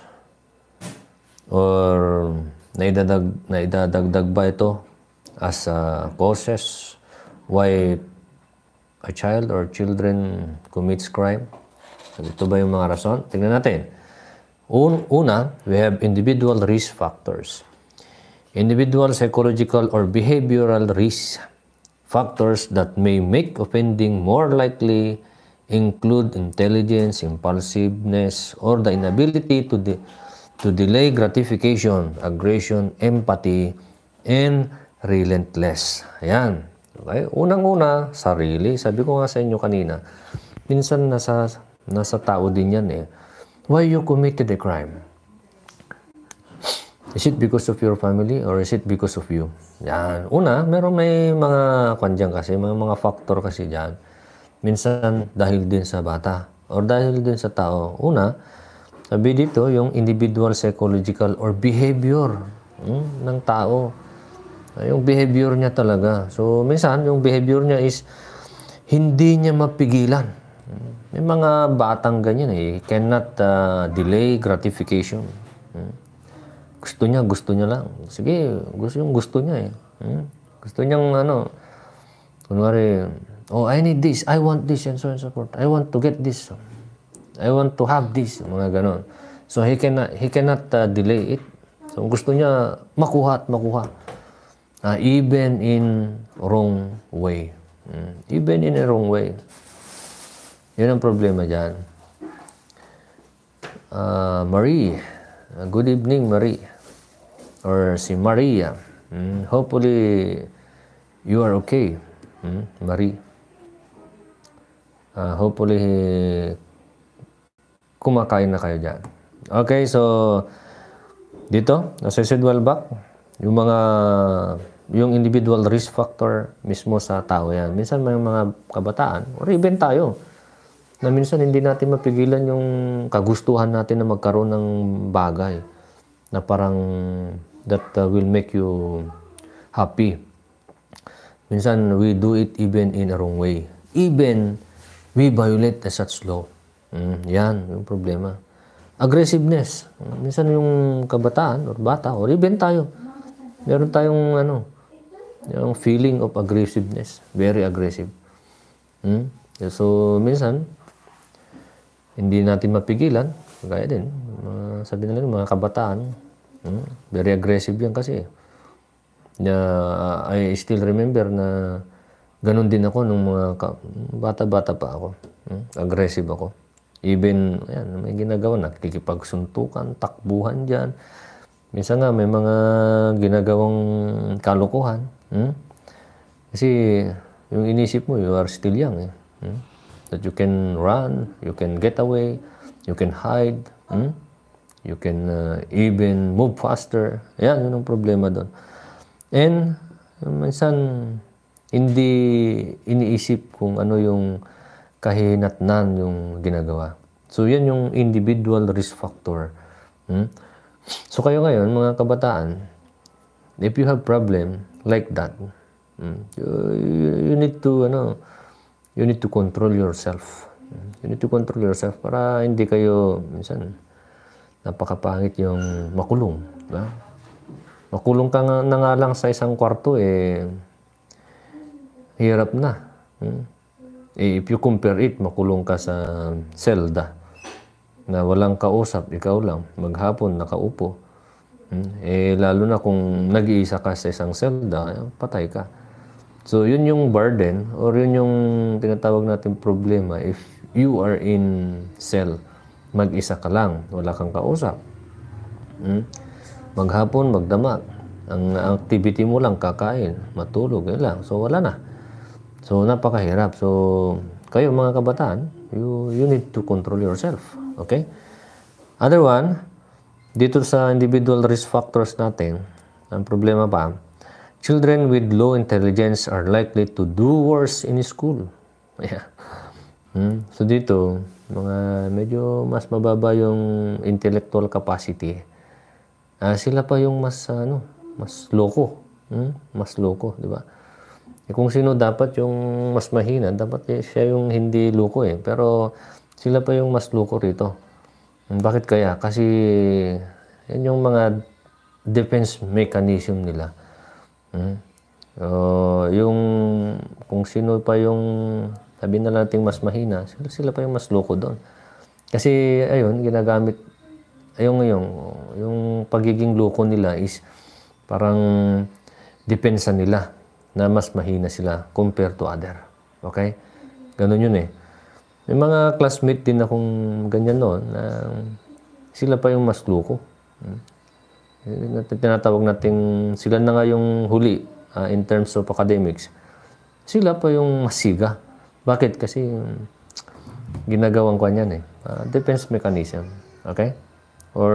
or naidadag, naidadagdag ba ito as a uh, causes why a child or children commits crime? So, ito ba yung mga rason? Tingnan natin. Una, we have individual risk factors. Individual psychological or behavioral risk factors that may make offending more likely include intelligence, impulsiveness, or the inability to, de to delay gratification, aggression, empathy, and relentless. Ayan. Okay? Unang-una, sarili. Sabi ko nga sa inyo kanina, minsan nasa, nasa tao din yan eh why you committed the crime? Is it because of your family or is it because of you? Yan. Una, meron may mga kwandiyan kasi, may mga factor kasi dyan. Minsan, dahil din sa bata or dahil din sa tao. Una, sabi dito, yung individual psychological or behavior hmm, ng tao. Yung behavior niya talaga. So, minsan, yung behavior niya is hindi niya mapigilan. Hmm. May mga batang ganyan eh. Cannot uh, delay gratification. Hmm? Gusto niya, gusto niya lang. Sige, gusto yung gusto niya eh. Hmm? Gusto niyang ano, kunwari, oh, I need this, I want this, and so on and so forth. I want to get this. I want to have this. Mga ganon. So, he cannot, he cannot uh, delay it. So, gusto niya makuha at makuha. Uh, even in wrong way. Hmm? Even in a wrong way. Yun ang problema dyan. Uh, Marie. Good evening, Marie. Or si Maria. Mm, hopefully, you are okay. Mm, Marie. Uh, hopefully, kumakain na kayo dyan. Okay, so, dito, residual back, yung mga, yung individual risk factor mismo sa tao yan. Minsan may mga kabataan, or even tayo, na minsan hindi natin mapigilan yung kagustuhan natin na magkaroon ng bagay na parang that uh, will make you happy. Minsan, we do it even in a wrong way. Even, we violate the such law. Mm, yan, yung problema. Aggressiveness. Minsan yung kabataan or bata or even tayo. Meron tayong ano, yung feeling of aggressiveness. Very aggressive. Mm? So, minsan, hindi natin mapigilan, kaya din, uh, sabi nila mga kabataan, hmm, very aggressive yan kasi. Na, uh, I still remember na ganun din ako nung mga bata-bata pa ako. Hmm, aggressive ako. Even, ayan, may ginagawa, nakikipagsuntukan, takbuhan dyan. Minsan nga, may mga ginagawang kalukuhan. Hmm? Kasi, yung inisip mo, you are still young. Eh. Hmm? that you can run, you can get away, you can hide, hmm? you can uh, even move faster. Yan, yun ang problema doon. And minsan hindi iniisip kung ano yung kahinatnan yung ginagawa. So yan yung individual risk factor. Hmm? So kayo ngayon, mga kabataan, if you have problem like that, hmm, you, you need to ano, you need to control yourself. You need to control yourself para hindi kayo, minsan, napakapangit yung makulong. Diba? Makulong ka nga, na nga lang sa isang kwarto, eh, hirap na. Hmm? Eh, if you compare it, makulong ka sa selda na walang kausap, ikaw lang, maghapon, nakaupo. Hmm? Eh, lalo na kung nag-iisa ka sa isang selda, eh, patay ka. So, yun yung burden or yun yung tinatawag natin problema if you are in cell. Mag-isa ka lang, wala kang kausap. Hmm? Maghapon, magdama. Ang activity mo lang, kakain, matulog, yun lang. So, wala na. So, napakahirap. So, kayo mga kabataan, you, you need to control yourself. Okay? Other one, dito sa individual risk factors natin, ang problema pa, Children with low intelligence are likely to do worse in school. Yeah. Hmm? So dito, mga medyo mas mababa yung intellectual capacity. Uh, sila pa yung mas ano, mas loko. Hmm? Mas loko, di ba? E kung sino dapat yung mas mahina, dapat eh, siya yung hindi loko eh. Pero sila pa yung mas loko rito. Hmm, bakit kaya? Kasi yan yung mga defense mechanism nila Hmm? Uh, yung kung sino pa yung sabi na natin mas mahina, sila, sila pa yung mas loko doon. Kasi ayun, ginagamit ayun yung yung pagiging loko nila is parang depensa nila na mas mahina sila compared to other. Okay? Ganun yun eh. May mga classmate din akong ganyan noon na sila pa yung mas loko. Mm tinatawag nating sila na nga yung huli uh, in terms of academics. Sila pa yung masiga. Bakit? Kasi um, ginagawang kwa niyan eh. Uh, defense mechanism. Okay? Or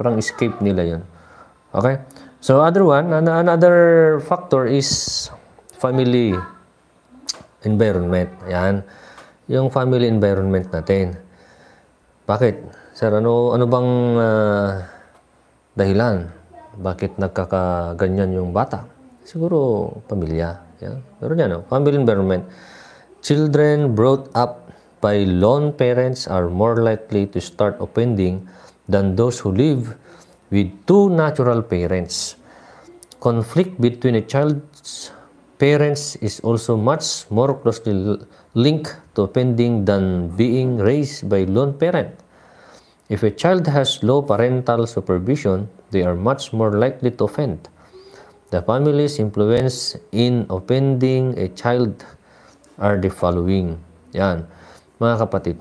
parang escape nila yon. Okay? So other one, another factor is family environment. Yan. Yung family environment natin. Bakit? Sir, ano, ano bang uh, dahilan bakit nagkakaganyan yung bata. Siguro pamilya. Yeah? Pero yan, no? family environment. Children brought up by lone parents are more likely to start offending than those who live with two natural parents. Conflict between a child's parents is also much more closely linked to offending than being raised by lone parent. If a child has low parental supervision, they are much more likely to offend. The family's influence in offending a child are the following. Yan. Mga kapatid,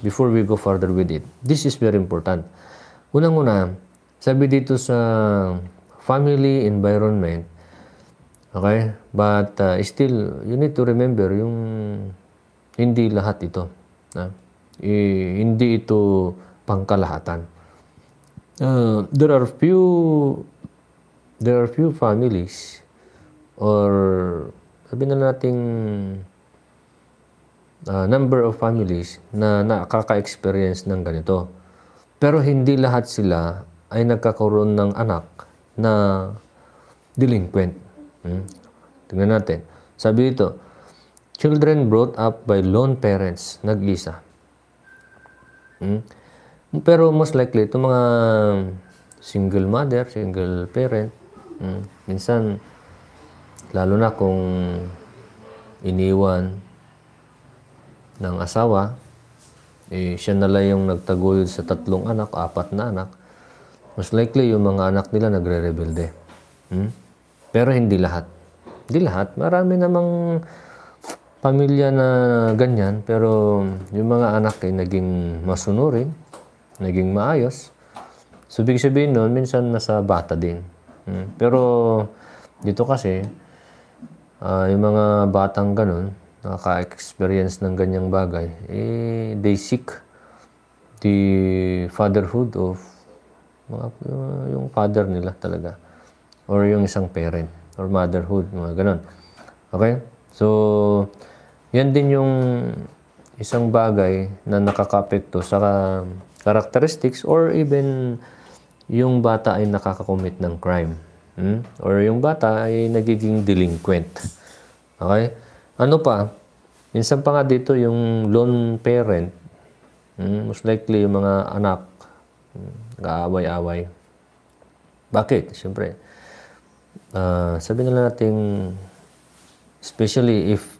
before we go further with it, this is very important. Unang-una, sabi dito sa family environment, okay? But uh, still, you need to remember yung hindi lahat ito. Na? Ah, eh, hindi ito pangkalahatan. Uh, there are few there are few families or sabi na nating uh, number of families na nakaka-experience ng ganito. Pero hindi lahat sila ay nagkakaroon ng anak na delinquent. Hmm? Tingnan natin. Sabi dito, children brought up by lone parents, nag-isa. Hmm? Pero most likely, itong mga single mother, single parent, mm, minsan, lalo na kung iniwan ng asawa, eh, siya na lang yung nagtaguyod sa tatlong anak, apat na anak, most likely yung mga anak nila nagre-rebelde. Hmm? Pero hindi lahat. Hindi lahat. Marami namang pamilya na ganyan, pero yung mga anak ay naging masunurin, naging maayos. So, ibig sabihin nun, minsan nasa bata din. Hmm. Pero, dito kasi, uh, yung mga batang ganun, nakaka-experience ng ganyang bagay, eh, they seek the fatherhood of mga, ah, yung father nila talaga. Or yung isang parent. Or motherhood, mga ganun. Okay? So, yan din yung isang bagay na nakakapekto sa characteristics or even yung bata ay nakakakommit ng crime. Hmm? Or yung bata ay nagiging delinquent. Okay? Ano pa? Minsan pa nga dito yung lone parent. Hmm? Most likely yung mga anak kaaway-away. Hmm, Bakit? Siyempre, uh, sabi na natin, especially if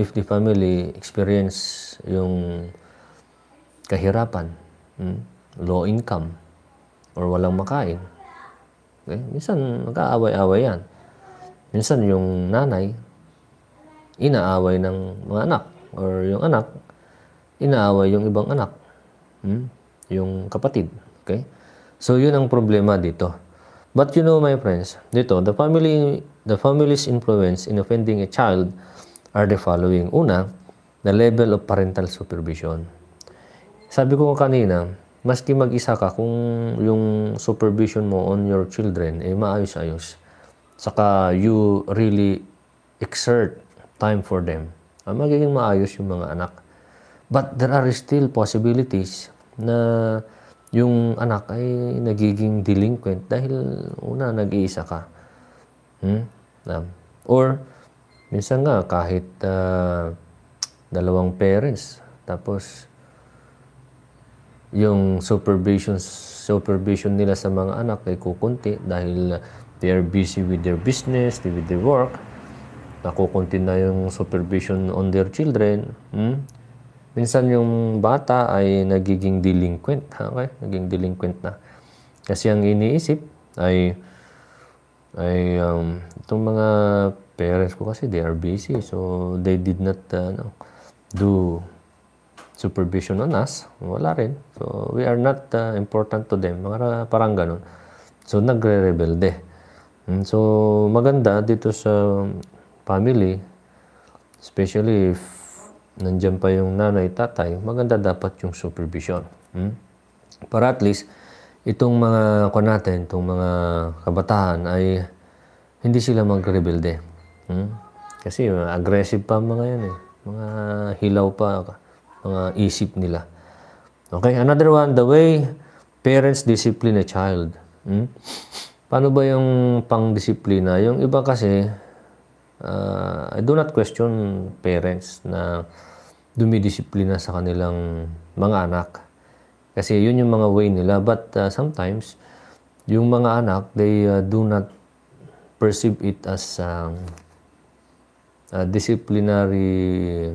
if the family experience yung kahirapan, Hmm. Low income or walang makain. Okay? Eh, minsan, mag-aaway-away yan. Minsan, yung nanay, inaaway ng mga anak or yung anak, inaaway yung ibang anak. Hmm? Yung kapatid. Okay? So, yun ang problema dito. But you know, my friends, dito, the family the family's influence in offending a child are the following. Una, the level of parental supervision. Sabi ko kanina, maski mag-isa ka, kung yung supervision mo on your children, eh maayos-ayos. Saka you really exert time for them. Ah, magiging maayos yung mga anak. But there are still possibilities na yung anak ay nagiging delinquent dahil una, nag-iisa ka. Hmm? Um, or, minsan nga, kahit uh, dalawang parents, tapos yung supervision supervision nila sa mga anak ay kukunti dahil they are busy with their business, with their work. Nakukunti na yung supervision on their children. Hmm? Minsan yung bata ay nagiging delinquent. Okay? Naging delinquent na. Kasi ang iniisip ay ay um, itong mga parents ko kasi they are busy so they did not uh, no, do supervision on us, wala rin. So, we are not uh, important to them. Mga, parang ganun. So, nagre-rebelde. Hmm, so, maganda dito sa family, especially if nandyan pa yung nanay, tatay, maganda dapat yung supervision. Hmm? Para at least, itong mga ko natin, itong mga kabataan ay hindi sila magrebelde. Hmm? Kasi aggressive pa mga yan eh. Mga hilaw pa mga isip nila. Okay, another one, the way parents discipline a child. Hmm? Paano ba yung pangdisiplina? Yung iba kasi, uh, I do not question parents na dumidisiplina sa kanilang mga anak. Kasi yun yung mga way nila. But uh, sometimes, yung mga anak, they uh, do not perceive it as um, a disciplinary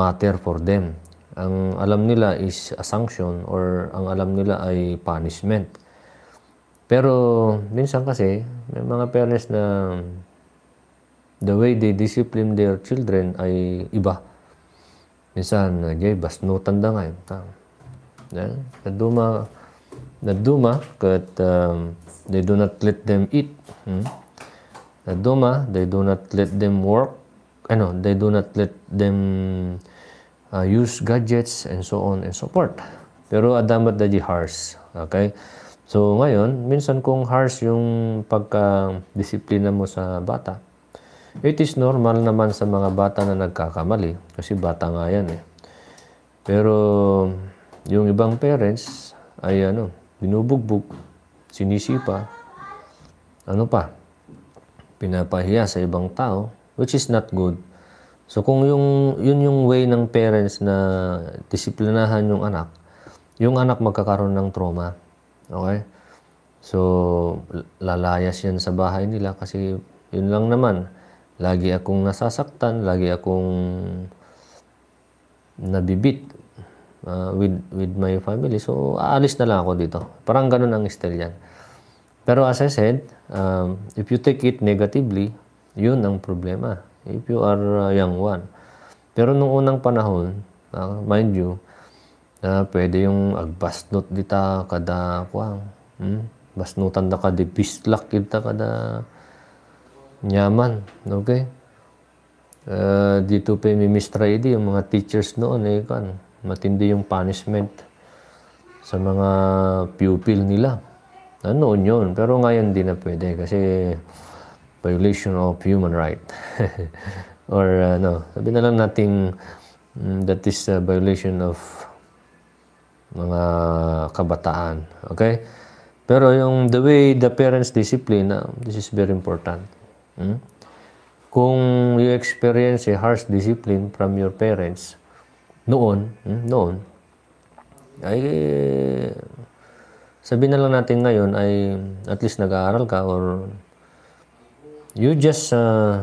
matter for them. Ang alam nila is a sanction or ang alam nila ay punishment. Pero minsan kasi may mga parents na the way they discipline their children ay iba. Minsan, jay, basnutan da nga yun. Yeah? Naduma, naduma, kat um, they do not let them eat. Hmm? Naduma, they do not let them work. Ano, they do not let them uh, use gadgets, and so on and so forth. Pero adamat na di harsh. Okay? So ngayon, minsan kung harsh yung pagka-disiplina mo sa bata, it is normal naman sa mga bata na nagkakamali. Kasi bata nga yan eh. Pero yung ibang parents ay ano, binubugbog, sinisipa, ano pa, pinapahiya sa ibang tao, which is not good. So kung yung, yun yung way ng parents na disiplinahan yung anak, yung anak magkakaroon ng trauma. Okay? So, lalayas yan sa bahay nila kasi yun lang naman. Lagi akong nasasaktan, lagi akong nabibit uh, with, with my family. So, aalis na lang ako dito. Parang ganun ang style yan. Pero as I said, um, if you take it negatively, yun ang problema if you are a uh, young one. Pero nung unang panahon, uh, mind you, na uh, pwede yung agbasnot dita kada kuang. Hmm? Basnotan da kada bislak kita kada nyaman. Okay? Uh, dito pa mimistray di yung mga teachers noon eh kan. Matindi yung punishment sa mga pupil nila. Ano yun? Pero ngayon di na pwede kasi violation of human right. Or uh, no, sabi na lang nating um, that is a violation of mga kabataan. Okay? Pero yung the way the parents discipline, uh, this is very important. Hmm? Kung you experience a harsh discipline from your parents, noon, hmm, noon, ay sabi na lang natin ngayon ay at least nag-aaral ka or you just uh,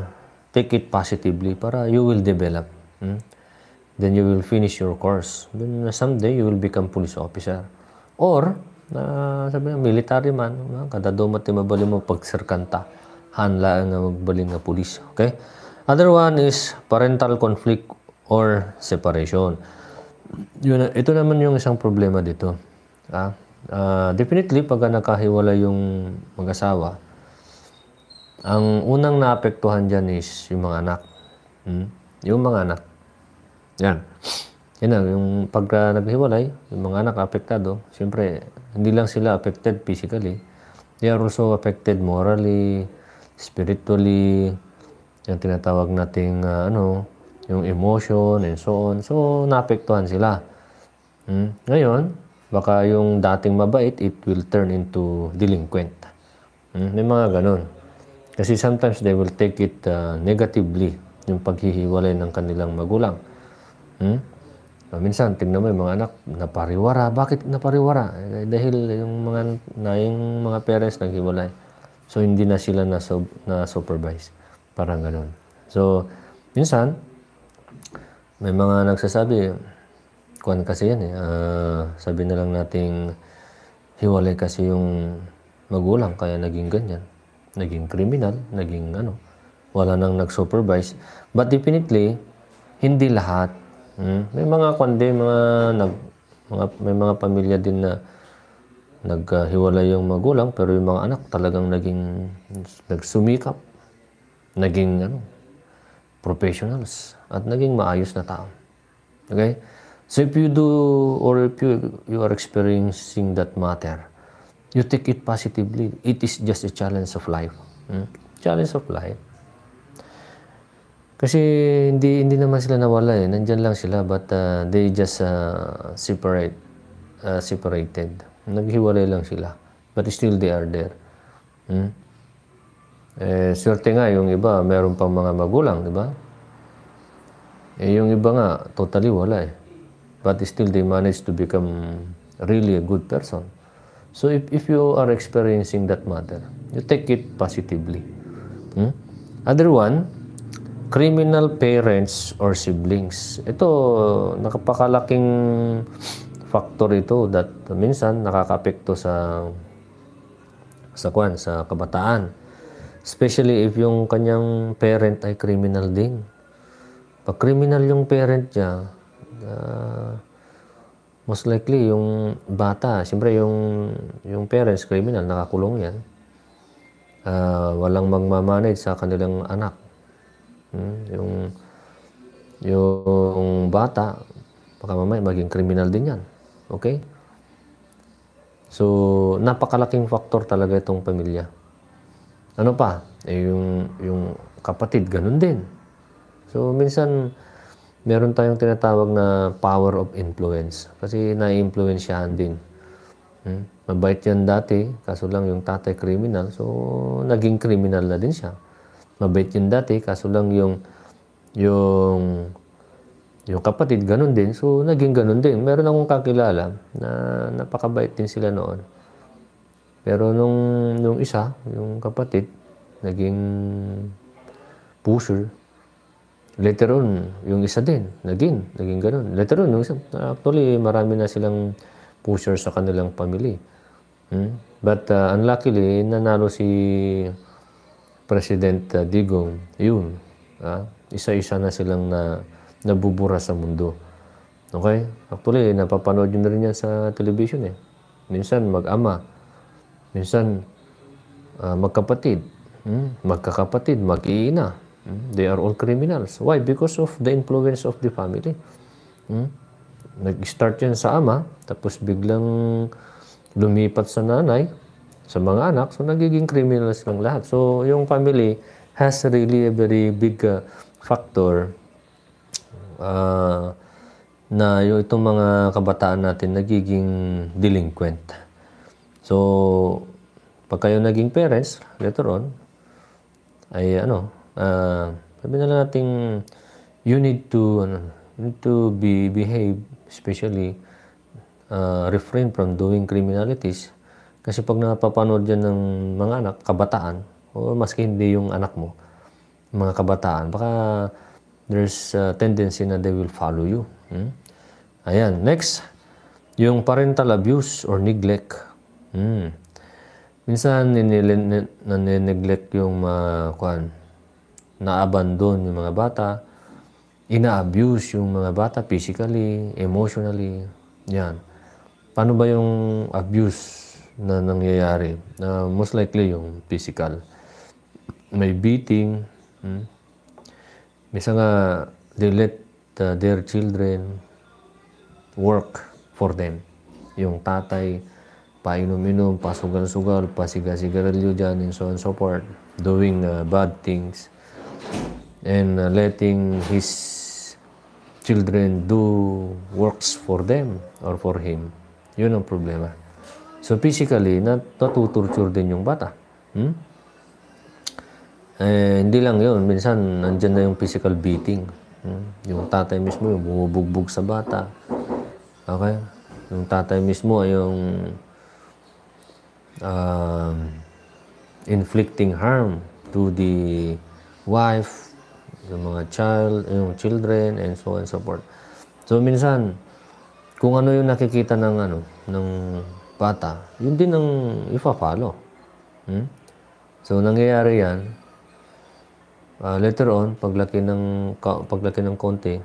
take it positively para you will develop. Hmm? Then you will finish your course. Then uh, someday you will become police officer. Or, na uh, sabi ng military man, kada dumat mabali mo pagsirkanta, hanla nga magbali nga police. Okay? Other one is parental conflict or separation. Yun, ito naman yung isang problema dito. Ah, uh, definitely, pag nakahiwala yung mag-asawa, ang unang naapektuhan dyan is yung mga anak. Hmm? Yung mga anak. Yan. Yan na, yung pagka naghiwalay, yung mga anak apektado, siyempre, hindi lang sila affected physically. They are also affected morally, spiritually, yung tinatawag nating uh, ano, yung emotion and so on. So, naapektuhan sila. Hmm? Ngayon, baka yung dating mabait, it will turn into delinquent. Hmm? May mga ganun. Kasi sometimes they will take it uh, negatively, yung paghihiwalay ng kanilang magulang. Hmm? So, ah, minsan, tingnan mo yung mga anak, napariwara. Bakit napariwara? Eh, dahil yung mga, na yung mga parents naghiwalay. So, hindi na sila na-supervise. Parang ganun. So, minsan, may mga nagsasabi, kuan kasi yan eh, uh, sabi na lang nating hiwalay kasi yung magulang kaya naging ganyan naging criminal, naging ano, wala nang nag-supervise. But definitely, hindi lahat. Hmm? May mga kundi, mga, nag, mga, may mga pamilya din na naghiwalay yung magulang pero yung mga anak talagang naging nagsumikap, naging ano, professionals at naging maayos na tao. Okay? So if you do or if you, you are experiencing that matter, you take it positively. It is just a challenge of life. Hmm? Challenge of life. Kasi hindi hindi naman sila nawala eh. Nandiyan lang sila but uh, they just uh, separate uh, separated. Naghiwalay lang sila. But still they are there. Hmm? Eh, swerte nga yung iba, meron pang mga magulang, di ba? Eh, yung iba nga, totally wala eh. But still they managed to become really a good person. So if, if you are experiencing that matter, you take it positively. Hmm? Other one, criminal parents or siblings. Ito, nakapakalaking factor ito that minsan nakakapekto sa sa kwan, sa kabataan. Especially if yung kanyang parent ay criminal din. Pag criminal yung parent niya, uh, most likely yung bata, siyempre yung yung parents criminal nakakulong 'yan. Uh, walang magmamanage sa kanilang anak. Hmm? Yung yung bata baka mamaya maging criminal din 'yan. Okay? So, napakalaking factor talaga itong pamilya. Ano pa? Eh, yung, yung kapatid, ganun din. So, minsan, meron tayong tinatawag na power of influence. Kasi na-influensyahan din. Hmm? Mabait yan dati, kaso lang yung tatay criminal, so naging criminal na din siya. Mabait yan dati, kaso lang yung yung yung kapatid ganun din. So naging ganun din. Meron akong kakilala na napakabait din sila noon. Pero nung nung isa, yung kapatid naging pusher, Later on, yung isa din, naging, naging ganun. Later on, yung isa, actually, marami na silang pusher sa kanilang family. Hmm? But uh, unluckily, nanalo si President uh, Digong. Yun. Uh, isa-isa na silang na, nabubura sa mundo. Okay? Actually, napapanood nyo na rin yan sa television eh. Minsan mag-ama. Minsan uh, magkapatid. Hmm? Magkakapatid, mag-iina. They are all criminals. Why? Because of the influence of the family. Hmm? Nag-start yan sa ama, tapos biglang lumipat sa nanay, sa mga anak, so nagiging criminals lang lahat. So, yung family has really a very big uh, factor uh, na yung itong mga kabataan natin nagiging delinquent. So, pag kayo naging parents, later on, ay ano, uh, sabi na lang natin, you need to, ano, you need to be, behave, especially, uh, refrain from doing criminalities. Kasi pag napapanood yan ng mga anak, kabataan, o maski hindi yung anak mo, mga kabataan, baka there's a tendency na they will follow you. Hmm? Ayan, next, yung parental abuse or neglect. Hmm. Minsan, nene-neglect yung mga, uh, kwan, na-abandon yung mga bata, ina-abuse yung mga bata physically, emotionally, yan. Paano ba yung abuse na nangyayari? Uh, most likely yung physical. May beating, hmm? misa nga they let uh, their children work for them. Yung tatay, painom-inom, pasugal-sugal, pasiga-sigarilyo dyan, and so on and so forth, doing uh, bad things and uh, letting his children do works for them or for him. Yun ang problema. So physically, nat natutorture din yung bata. Hmm? Eh, hindi lang yun. Minsan, nandyan na yung physical beating. Hmm? Yung tatay mismo, yung bumubugbog sa bata. Okay? Yung tatay mismo ay yung uh, inflicting harm to the wife, yung mga child, yung children, and so on and so forth. So minsan, kung ano yung nakikita ng ano, ng bata, yun din ang ifa Hmm? So nangyayari yan, uh, later on, paglaki ng, paglaki ng konti,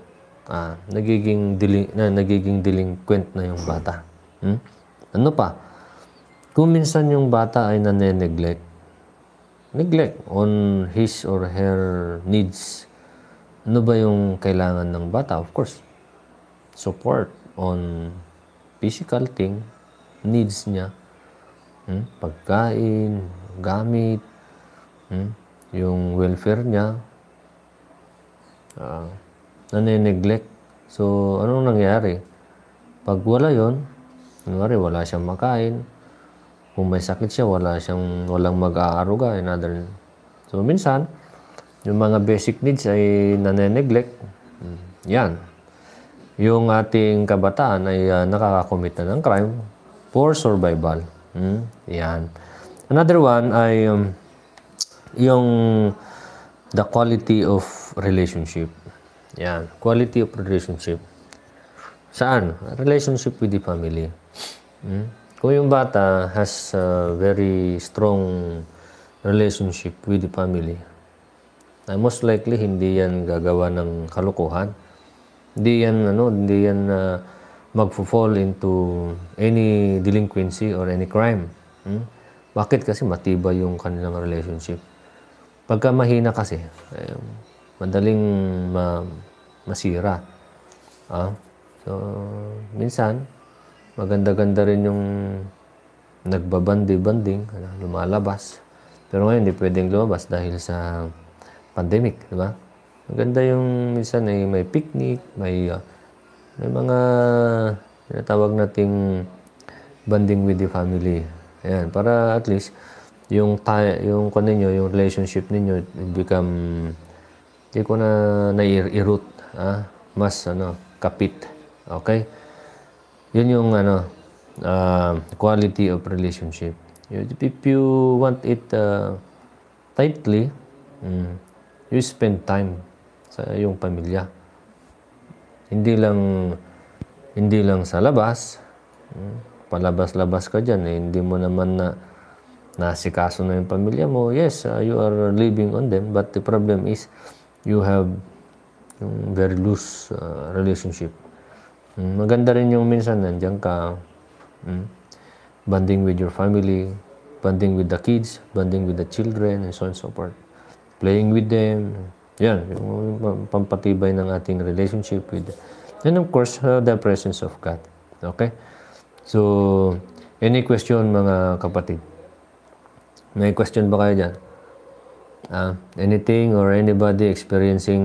ah, nagiging, diling, na, nagiging delinquent na yung bata. Hmm? Ano pa? Kung minsan yung bata ay naneneglect, neglect on his or her needs. Ano ba yung kailangan ng bata? Of course, support on physical thing, needs niya. Hmm? Pagkain, gamit, hmm? yung welfare niya. Uh, nane-neglect. So, anong nangyari? Pag wala yon, nangyari wala siyang makain, kung may sakit siya, wala siyang, walang mag-aaruga Another. So, minsan, yung mga basic needs ay nane-neglect. Yan. Yung ating kabataan ay uh, nakakakomit na ng crime for survival. Hmm? Yan. Another one ay um, yung the quality of relationship. Yan. Quality of relationship. Saan? Relationship with the family. Hmm? Kung has a very strong relationship with the family, uh, most likely hindi yan gagawa ng kalukuhan. Hindi yan, ano, hindi yan uh, magfo-fall into any delinquency or any crime. Hmm? Bakit? Kasi matibay yung kanilang relationship. Pagka mahina kasi, eh, madaling ma masira. Ah? So, minsan, maganda-ganda rin yung nagbabandi-banding, ano, lumalabas. Pero ngayon, hindi pwedeng lumabas dahil sa pandemic, di ba? Maganda yung minsan ay may picnic, may, uh, may mga tinatawag nating bonding with the family. Ayan, para at least yung yung kaninyo, yung relationship ninyo become di ko na nai-root, ah, mas ano, kapit. Okay? Yun yung ano, uh, quality of relationship. If you want it uh, tightly, mm, you spend time sa yung pamilya. Hindi lang hindi lang sa labas. Mm, palabas-labas ka diyan eh, hindi mo naman na nasikaso na yung pamilya mo. Yes, uh, you are living on them, but the problem is you have yung very loose uh, relationship Mm, maganda rin yung minsan nandiyan ka, mm, bonding with your family, bonding with the kids, bonding with the children, and so on and so forth. Playing with them. Yan, yung pampatibay ng ating relationship with And of course, uh, the presence of God. Okay? So, any question mga kapatid? May question ba kayo dyan? Uh, anything or anybody experiencing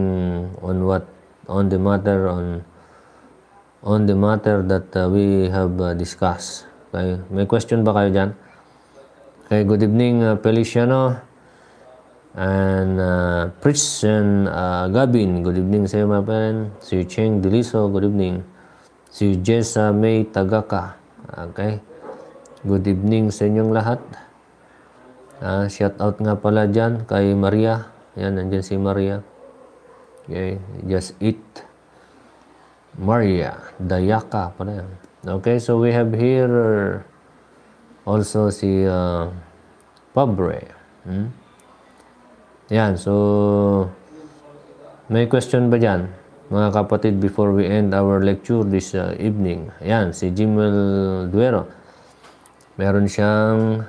on what, on the matter, on on the matter that uh, we have uh, discussed. Okay. May question ba kayo dyan? Okay, good evening uh, Feliciano and uh, Christian uh, Gabin. Good evening sa iyo mga friend. Si Cheng Deliso, good evening. Si Jessa May Tagaka. Okay. Good evening sa inyong lahat. Uh, ah, shout out nga pala dyan kay Maria. Yan, nandiyan si Maria. Okay, just eat. Maria. Dayaka pala yan. Okay, so we have here also si uh, Pobre. Hmm? Yan, so may question ba dyan? Mga kapatid, before we end our lecture this uh, evening. Yan, si Jimel Duero. Meron siyang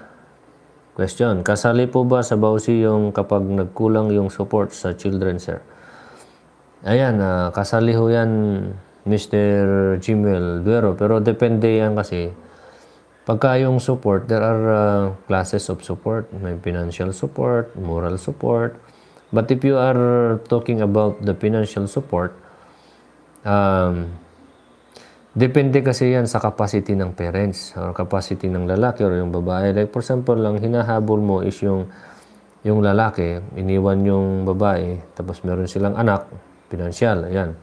question. Kasali po ba sa Bausi yung kapag nagkulang yung support sa children, sir? Ayan, uh, kasali ho yan Mr. Jimwell Duero. Pero depende yan kasi. Pagka yung support, there are uh, classes of support. May financial support, moral support. But if you are talking about the financial support, um, depende kasi yan sa capacity ng parents or capacity ng lalaki or yung babae. Like for example, lang hinahabol mo is yung yung lalaki, iniwan yung babae, tapos meron silang anak, financial, ayan.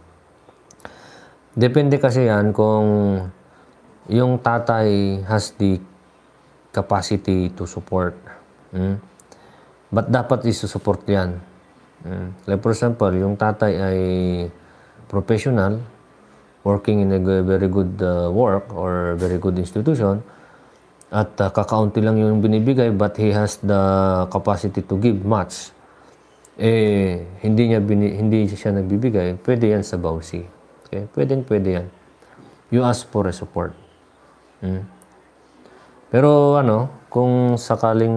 Depende kasi yan kung yung tatay has the capacity to support. Hmm? But dapat isusupport yan. Hmm? Like for example, yung tatay ay professional, working in a very good uh, work or very good institution, at uh, kakaunti lang yung binibigay but he has the capacity to give much. Eh, hindi niya bini, hindi siya nagbibigay, pwede yan sa bawsi. Okay, pwedeng pwede yan. You ask for a support. Hmm. Pero ano, kung sakaling,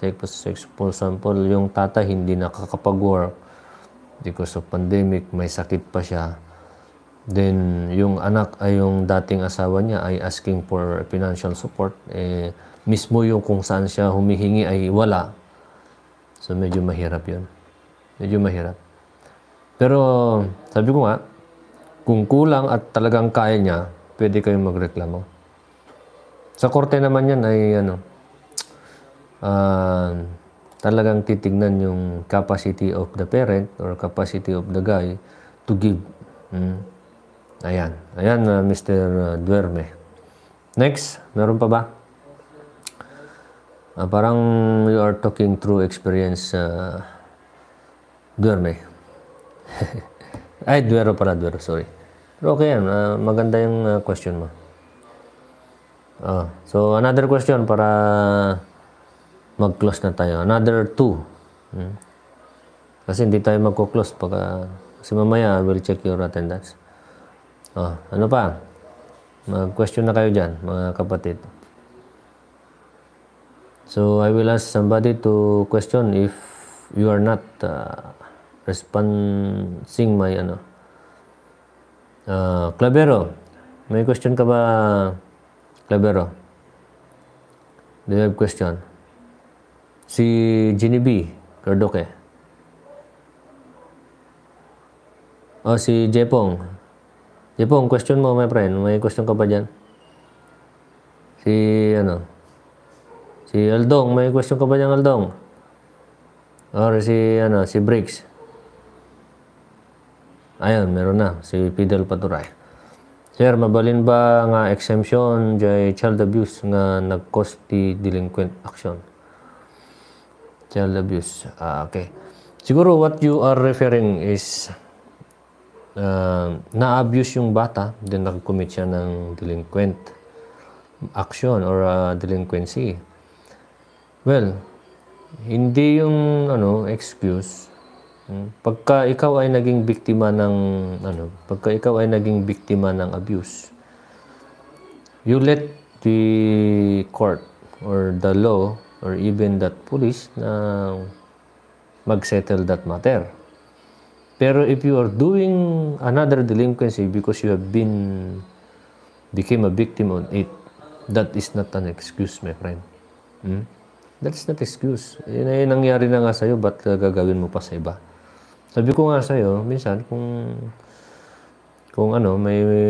say, for example, yung tata hindi nakakapag-work because of pandemic, may sakit pa siya, then yung anak ay yung dating asawa niya ay asking for financial support, eh, mismo yung kung saan siya humihingi ay wala. So medyo mahirap yun. Medyo mahirap. Pero sabi ko nga, kung kulang at talagang kaya niya, pwede kayong magreklamo. Sa korte naman yan ay ano, uh, talagang titignan yung capacity of the parent or capacity of the guy to give. Mm. Ayan. Ayan, uh, ah, Mr. Ah, Duerme. Next, meron pa ba? Uh, parang you are talking through experience, uh, Duerme. Ay, Duero pala, Duero. Sorry. Pero okay yan. Uh, maganda yung uh, question mo. Uh, so, another question para mag-close na tayo. Another two. Hmm? Kasi hindi tayo magko-close pagka... Kasi mamaya, I will check your attendance. Uh, ano pa? Mag-question na kayo dyan, mga kapatid. So, I will ask somebody to question if you are not uh, responding my ano. Uh, Clavero, may question ka ba, Clavero? Do you have question? Si Ginny B, Cardoque. Oh, si Jepong. Jepong, question mo, my friend. May question ka ba dyan? Si, ano? Si Aldong, may question ka ba dyan, Aldong? Or si, ano, si Briggs. Ayun, meron na. Si Fidel Paturay. Sir, mabalin ba nga exemption jay child abuse nga nag-cause delinquent action? Child abuse. Ah, okay. Siguro what you are referring is uh, na-abuse yung bata, then nag-commit siya ng delinquent action or uh, delinquency. Well, hindi yung ano excuse Pagka ikaw ay naging biktima ng ano, pagka ikaw ay naging biktima ng abuse, you let the court or the law or even that police na magsettle that matter. Pero if you are doing another delinquency because you have been became a victim on it, that is not an excuse, my friend. Hmm? That is not excuse. Yun ay nangyari na nga sa'yo, ba't gagawin mo pa sa iba? Sabi ko nga sa'yo, minsan kung kung ano, may, may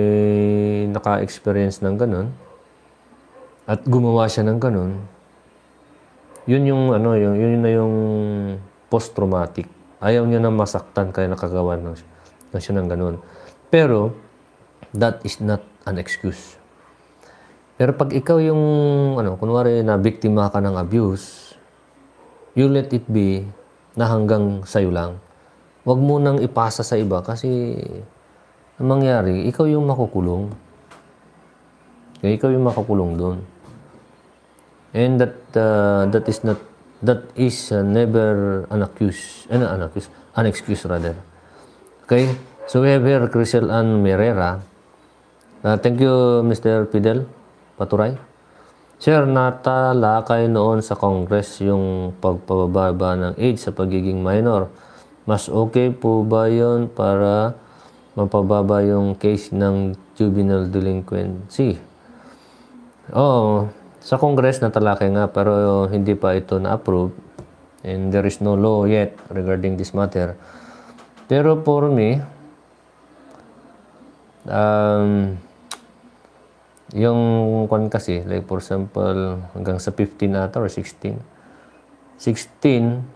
naka-experience ng ganun at gumawa siya ng ganun, yun yung ano, yung, yun na yung post-traumatic. Ayaw niya na masaktan kaya nakagawa ng, na siya ng ganun. Pero, that is not an excuse. Pero pag ikaw yung, ano, kunwari na biktima ka ng abuse, you let it be na hanggang sa'yo lang Huwag mo nang ipasa sa iba kasi ang mangyari, ikaw yung makukulong. Kaya ikaw yung makukulong doon. And that uh, that is not that is uh, never an accuse, an, eh, an accuse, an excuse rather. Okay? So we have here Crisel Ann Merera. Uh, thank you, Mr. Fidel Paturay. Sir, kayo noon sa Congress yung pagpababa ng age sa pagiging minor mas okay po ba yun para mapababa yung case ng juvenile delinquency? Oo, sa Congress natalakay nga pero hindi pa ito na-approve and there is no law yet regarding this matter. Pero for me, um, yung kwan kasi, like for example, hanggang sa 15 na ata or 16, 16,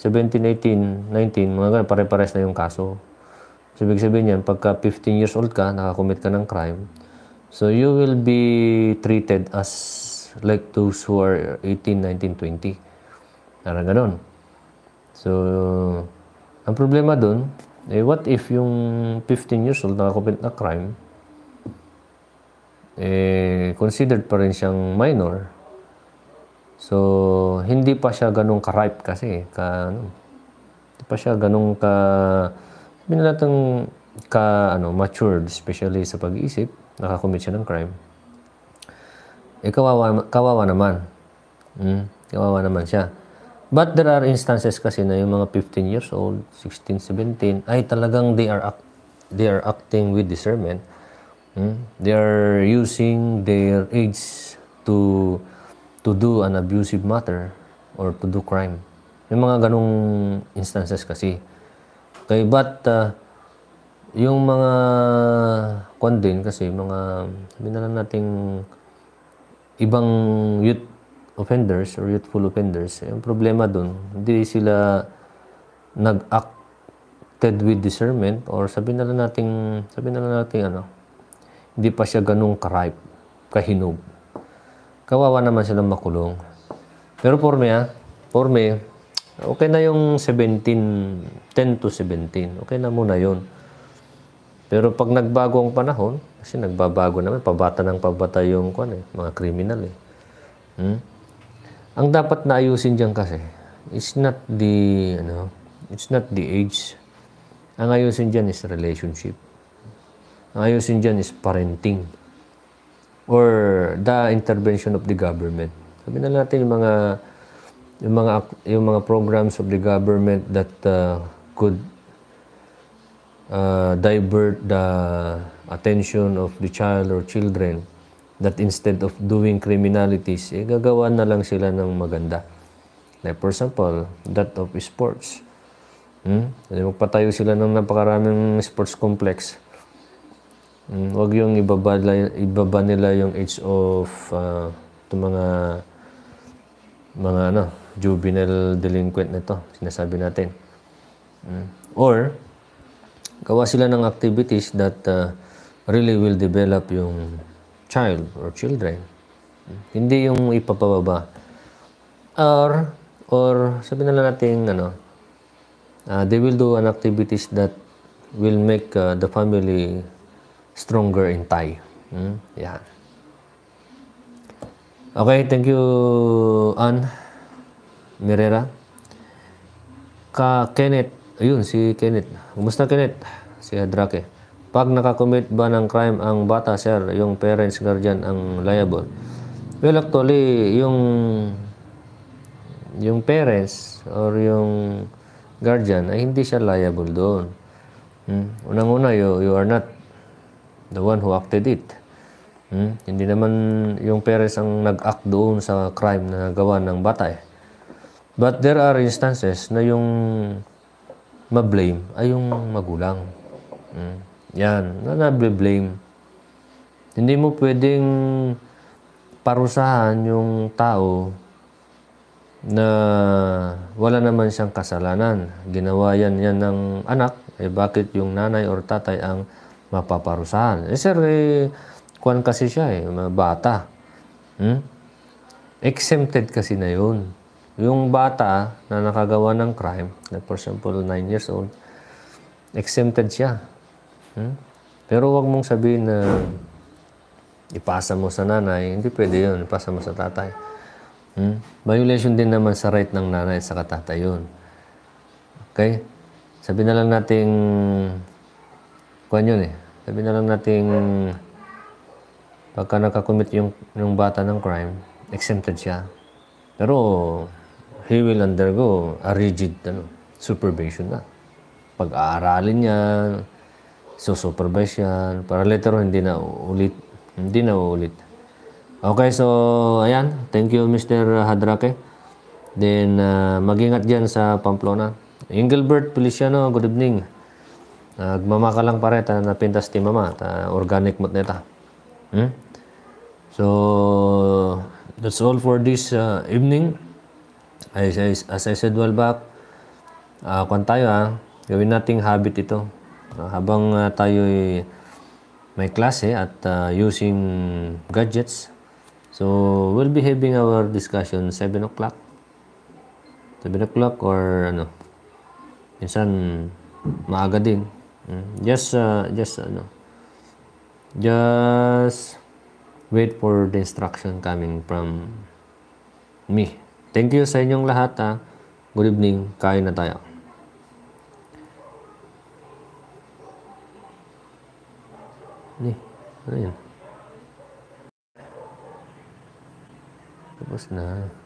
17, 18, 19, mga ganun, pare-pares na yung kaso. So, ibig sabihin yan, pagka 15 years old ka, nakakommit ka ng crime, so you will be treated as like those who are 18, 19, 20. Parang ganun. So, ang problema dun, eh, what if yung 15 years old nakakommit na crime, eh, considered pa rin siyang minor, So, hindi pa siya ganun ka-ripe kasi. Ka, ano, hindi pa siya ganun ka, sabihin natin, ka, ano, matured, especially sa pag-iisip, nakakommit siya ng crime. Eh, kawawa, kawawa naman. Hmm? Kawawa naman siya. But there are instances kasi na yung mga 15 years old, 16, 17, ay talagang they are, act, they are acting with discernment. Hmm? They are using their age to to do an abusive matter or to do crime. May mga ganong instances kasi. Okay, but uh, yung mga kwan din kasi mga sabihin na lang nating ibang youth offenders or youthful offenders, yung eh, problema doon, hindi sila nag-acted with discernment or sabi na lang nating sabi na lang nating ano, hindi pa siya ganung karayp, kahinog kawawa naman silang makulong. Pero for me, ah, for me, okay na yung 17, 10 to 17. Okay na muna yon. Pero pag nagbago ang panahon, kasi nagbabago naman, pabata ng pabata yung kwan, eh, mga kriminal eh. Hmm? Ang dapat na ayusin diyan kasi, it's not the, ano, it's not the age. Ang ayusin diyan is relationship. Ang ayusin diyan is parenting or the intervention of the government. Sabi na natin yung mga yung mga yung mga programs of the government that uh, could uh, divert the attention of the child or children that instead of doing criminalities, eh, gagawa na lang sila ng maganda. Like for example, that of sports. Hmm? Magpatayo sila ng napakaraming sports complex Mm, wag yung ibaba, ibaba nila yung age of uh, mga mga ano, juvenile delinquent nito, sinasabi natin. Mm. Or gawa sila ng activities that uh, really will develop yung child or children. Mm. Hindi yung ipapababa. Or or sabi na lang natin ano, uh, they will do an activities that will make uh, the family stronger in Thai. Hmm? Yeah. Okay, thank you, Ann Mirera. Ka Kenneth. Ayun, si Kenneth. Kumusta, Kenneth? Si Adrake. Pag nakakommit ba ng crime ang bata, sir, yung parents, guardian, ang liable? Well, actually, yung yung parents or yung guardian ay hindi siya liable doon. Hmm? Unang-una, you, you are not the one who acted it. Hmm? Hindi naman yung parents ang nag-act doon sa crime na gawa ng bata eh. But there are instances na yung ma-blame ay yung magulang. Hmm? Yan, na na-blame. Hindi mo pwedeng parusahan yung tao na wala naman siyang kasalanan. Ginawa yan yan ng anak, eh bakit yung nanay or tatay ang mapaparusahan. Eh sir, eh, kuan kasi siya eh, bata. Hmm? Exempted kasi na yun. Yung bata na nakagawa ng crime, like for example, 9 years old, exempted siya. Hmm? Pero wag mong sabihin na ipasa mo sa nanay, hindi pwede yun, ipasa mo sa tatay. Hmm? Violation din naman sa right ng nanay at sa tatay yun. Okay? Sabi na lang nating kwan yun eh. Sabi na lang nating pagka nakakommit yung, yung bata ng crime, exempted siya. Pero he will undergo a rigid ano, supervision na. Pag-aaralin niya, susupervise yan, para later on, hindi na ulit. Hindi na ulit. Okay, so ayan. Thank you, Mr. Hadrake. Then, uh, mag-ingat dyan sa Pamplona. Engelbert Feliciano, good evening agmama ka lang pare ta napintas ti mama ta organic mo't neta hmm? so that's all for this uh, evening as, as, as I said well back uh, kwan tayo ha ah. gawin nating habit ito uh, habang uh, tayo may klase at uh, using gadgets so we'll be having our discussion 7 o'clock 7 o'clock or ano minsan maaga din Mm. Just, uh, just, ano, just wait for the instruction coming from me. Thank you sa inyong lahat, ha. Ah. Good evening. Kain na tayo. Ni, ano yan? Tapos na.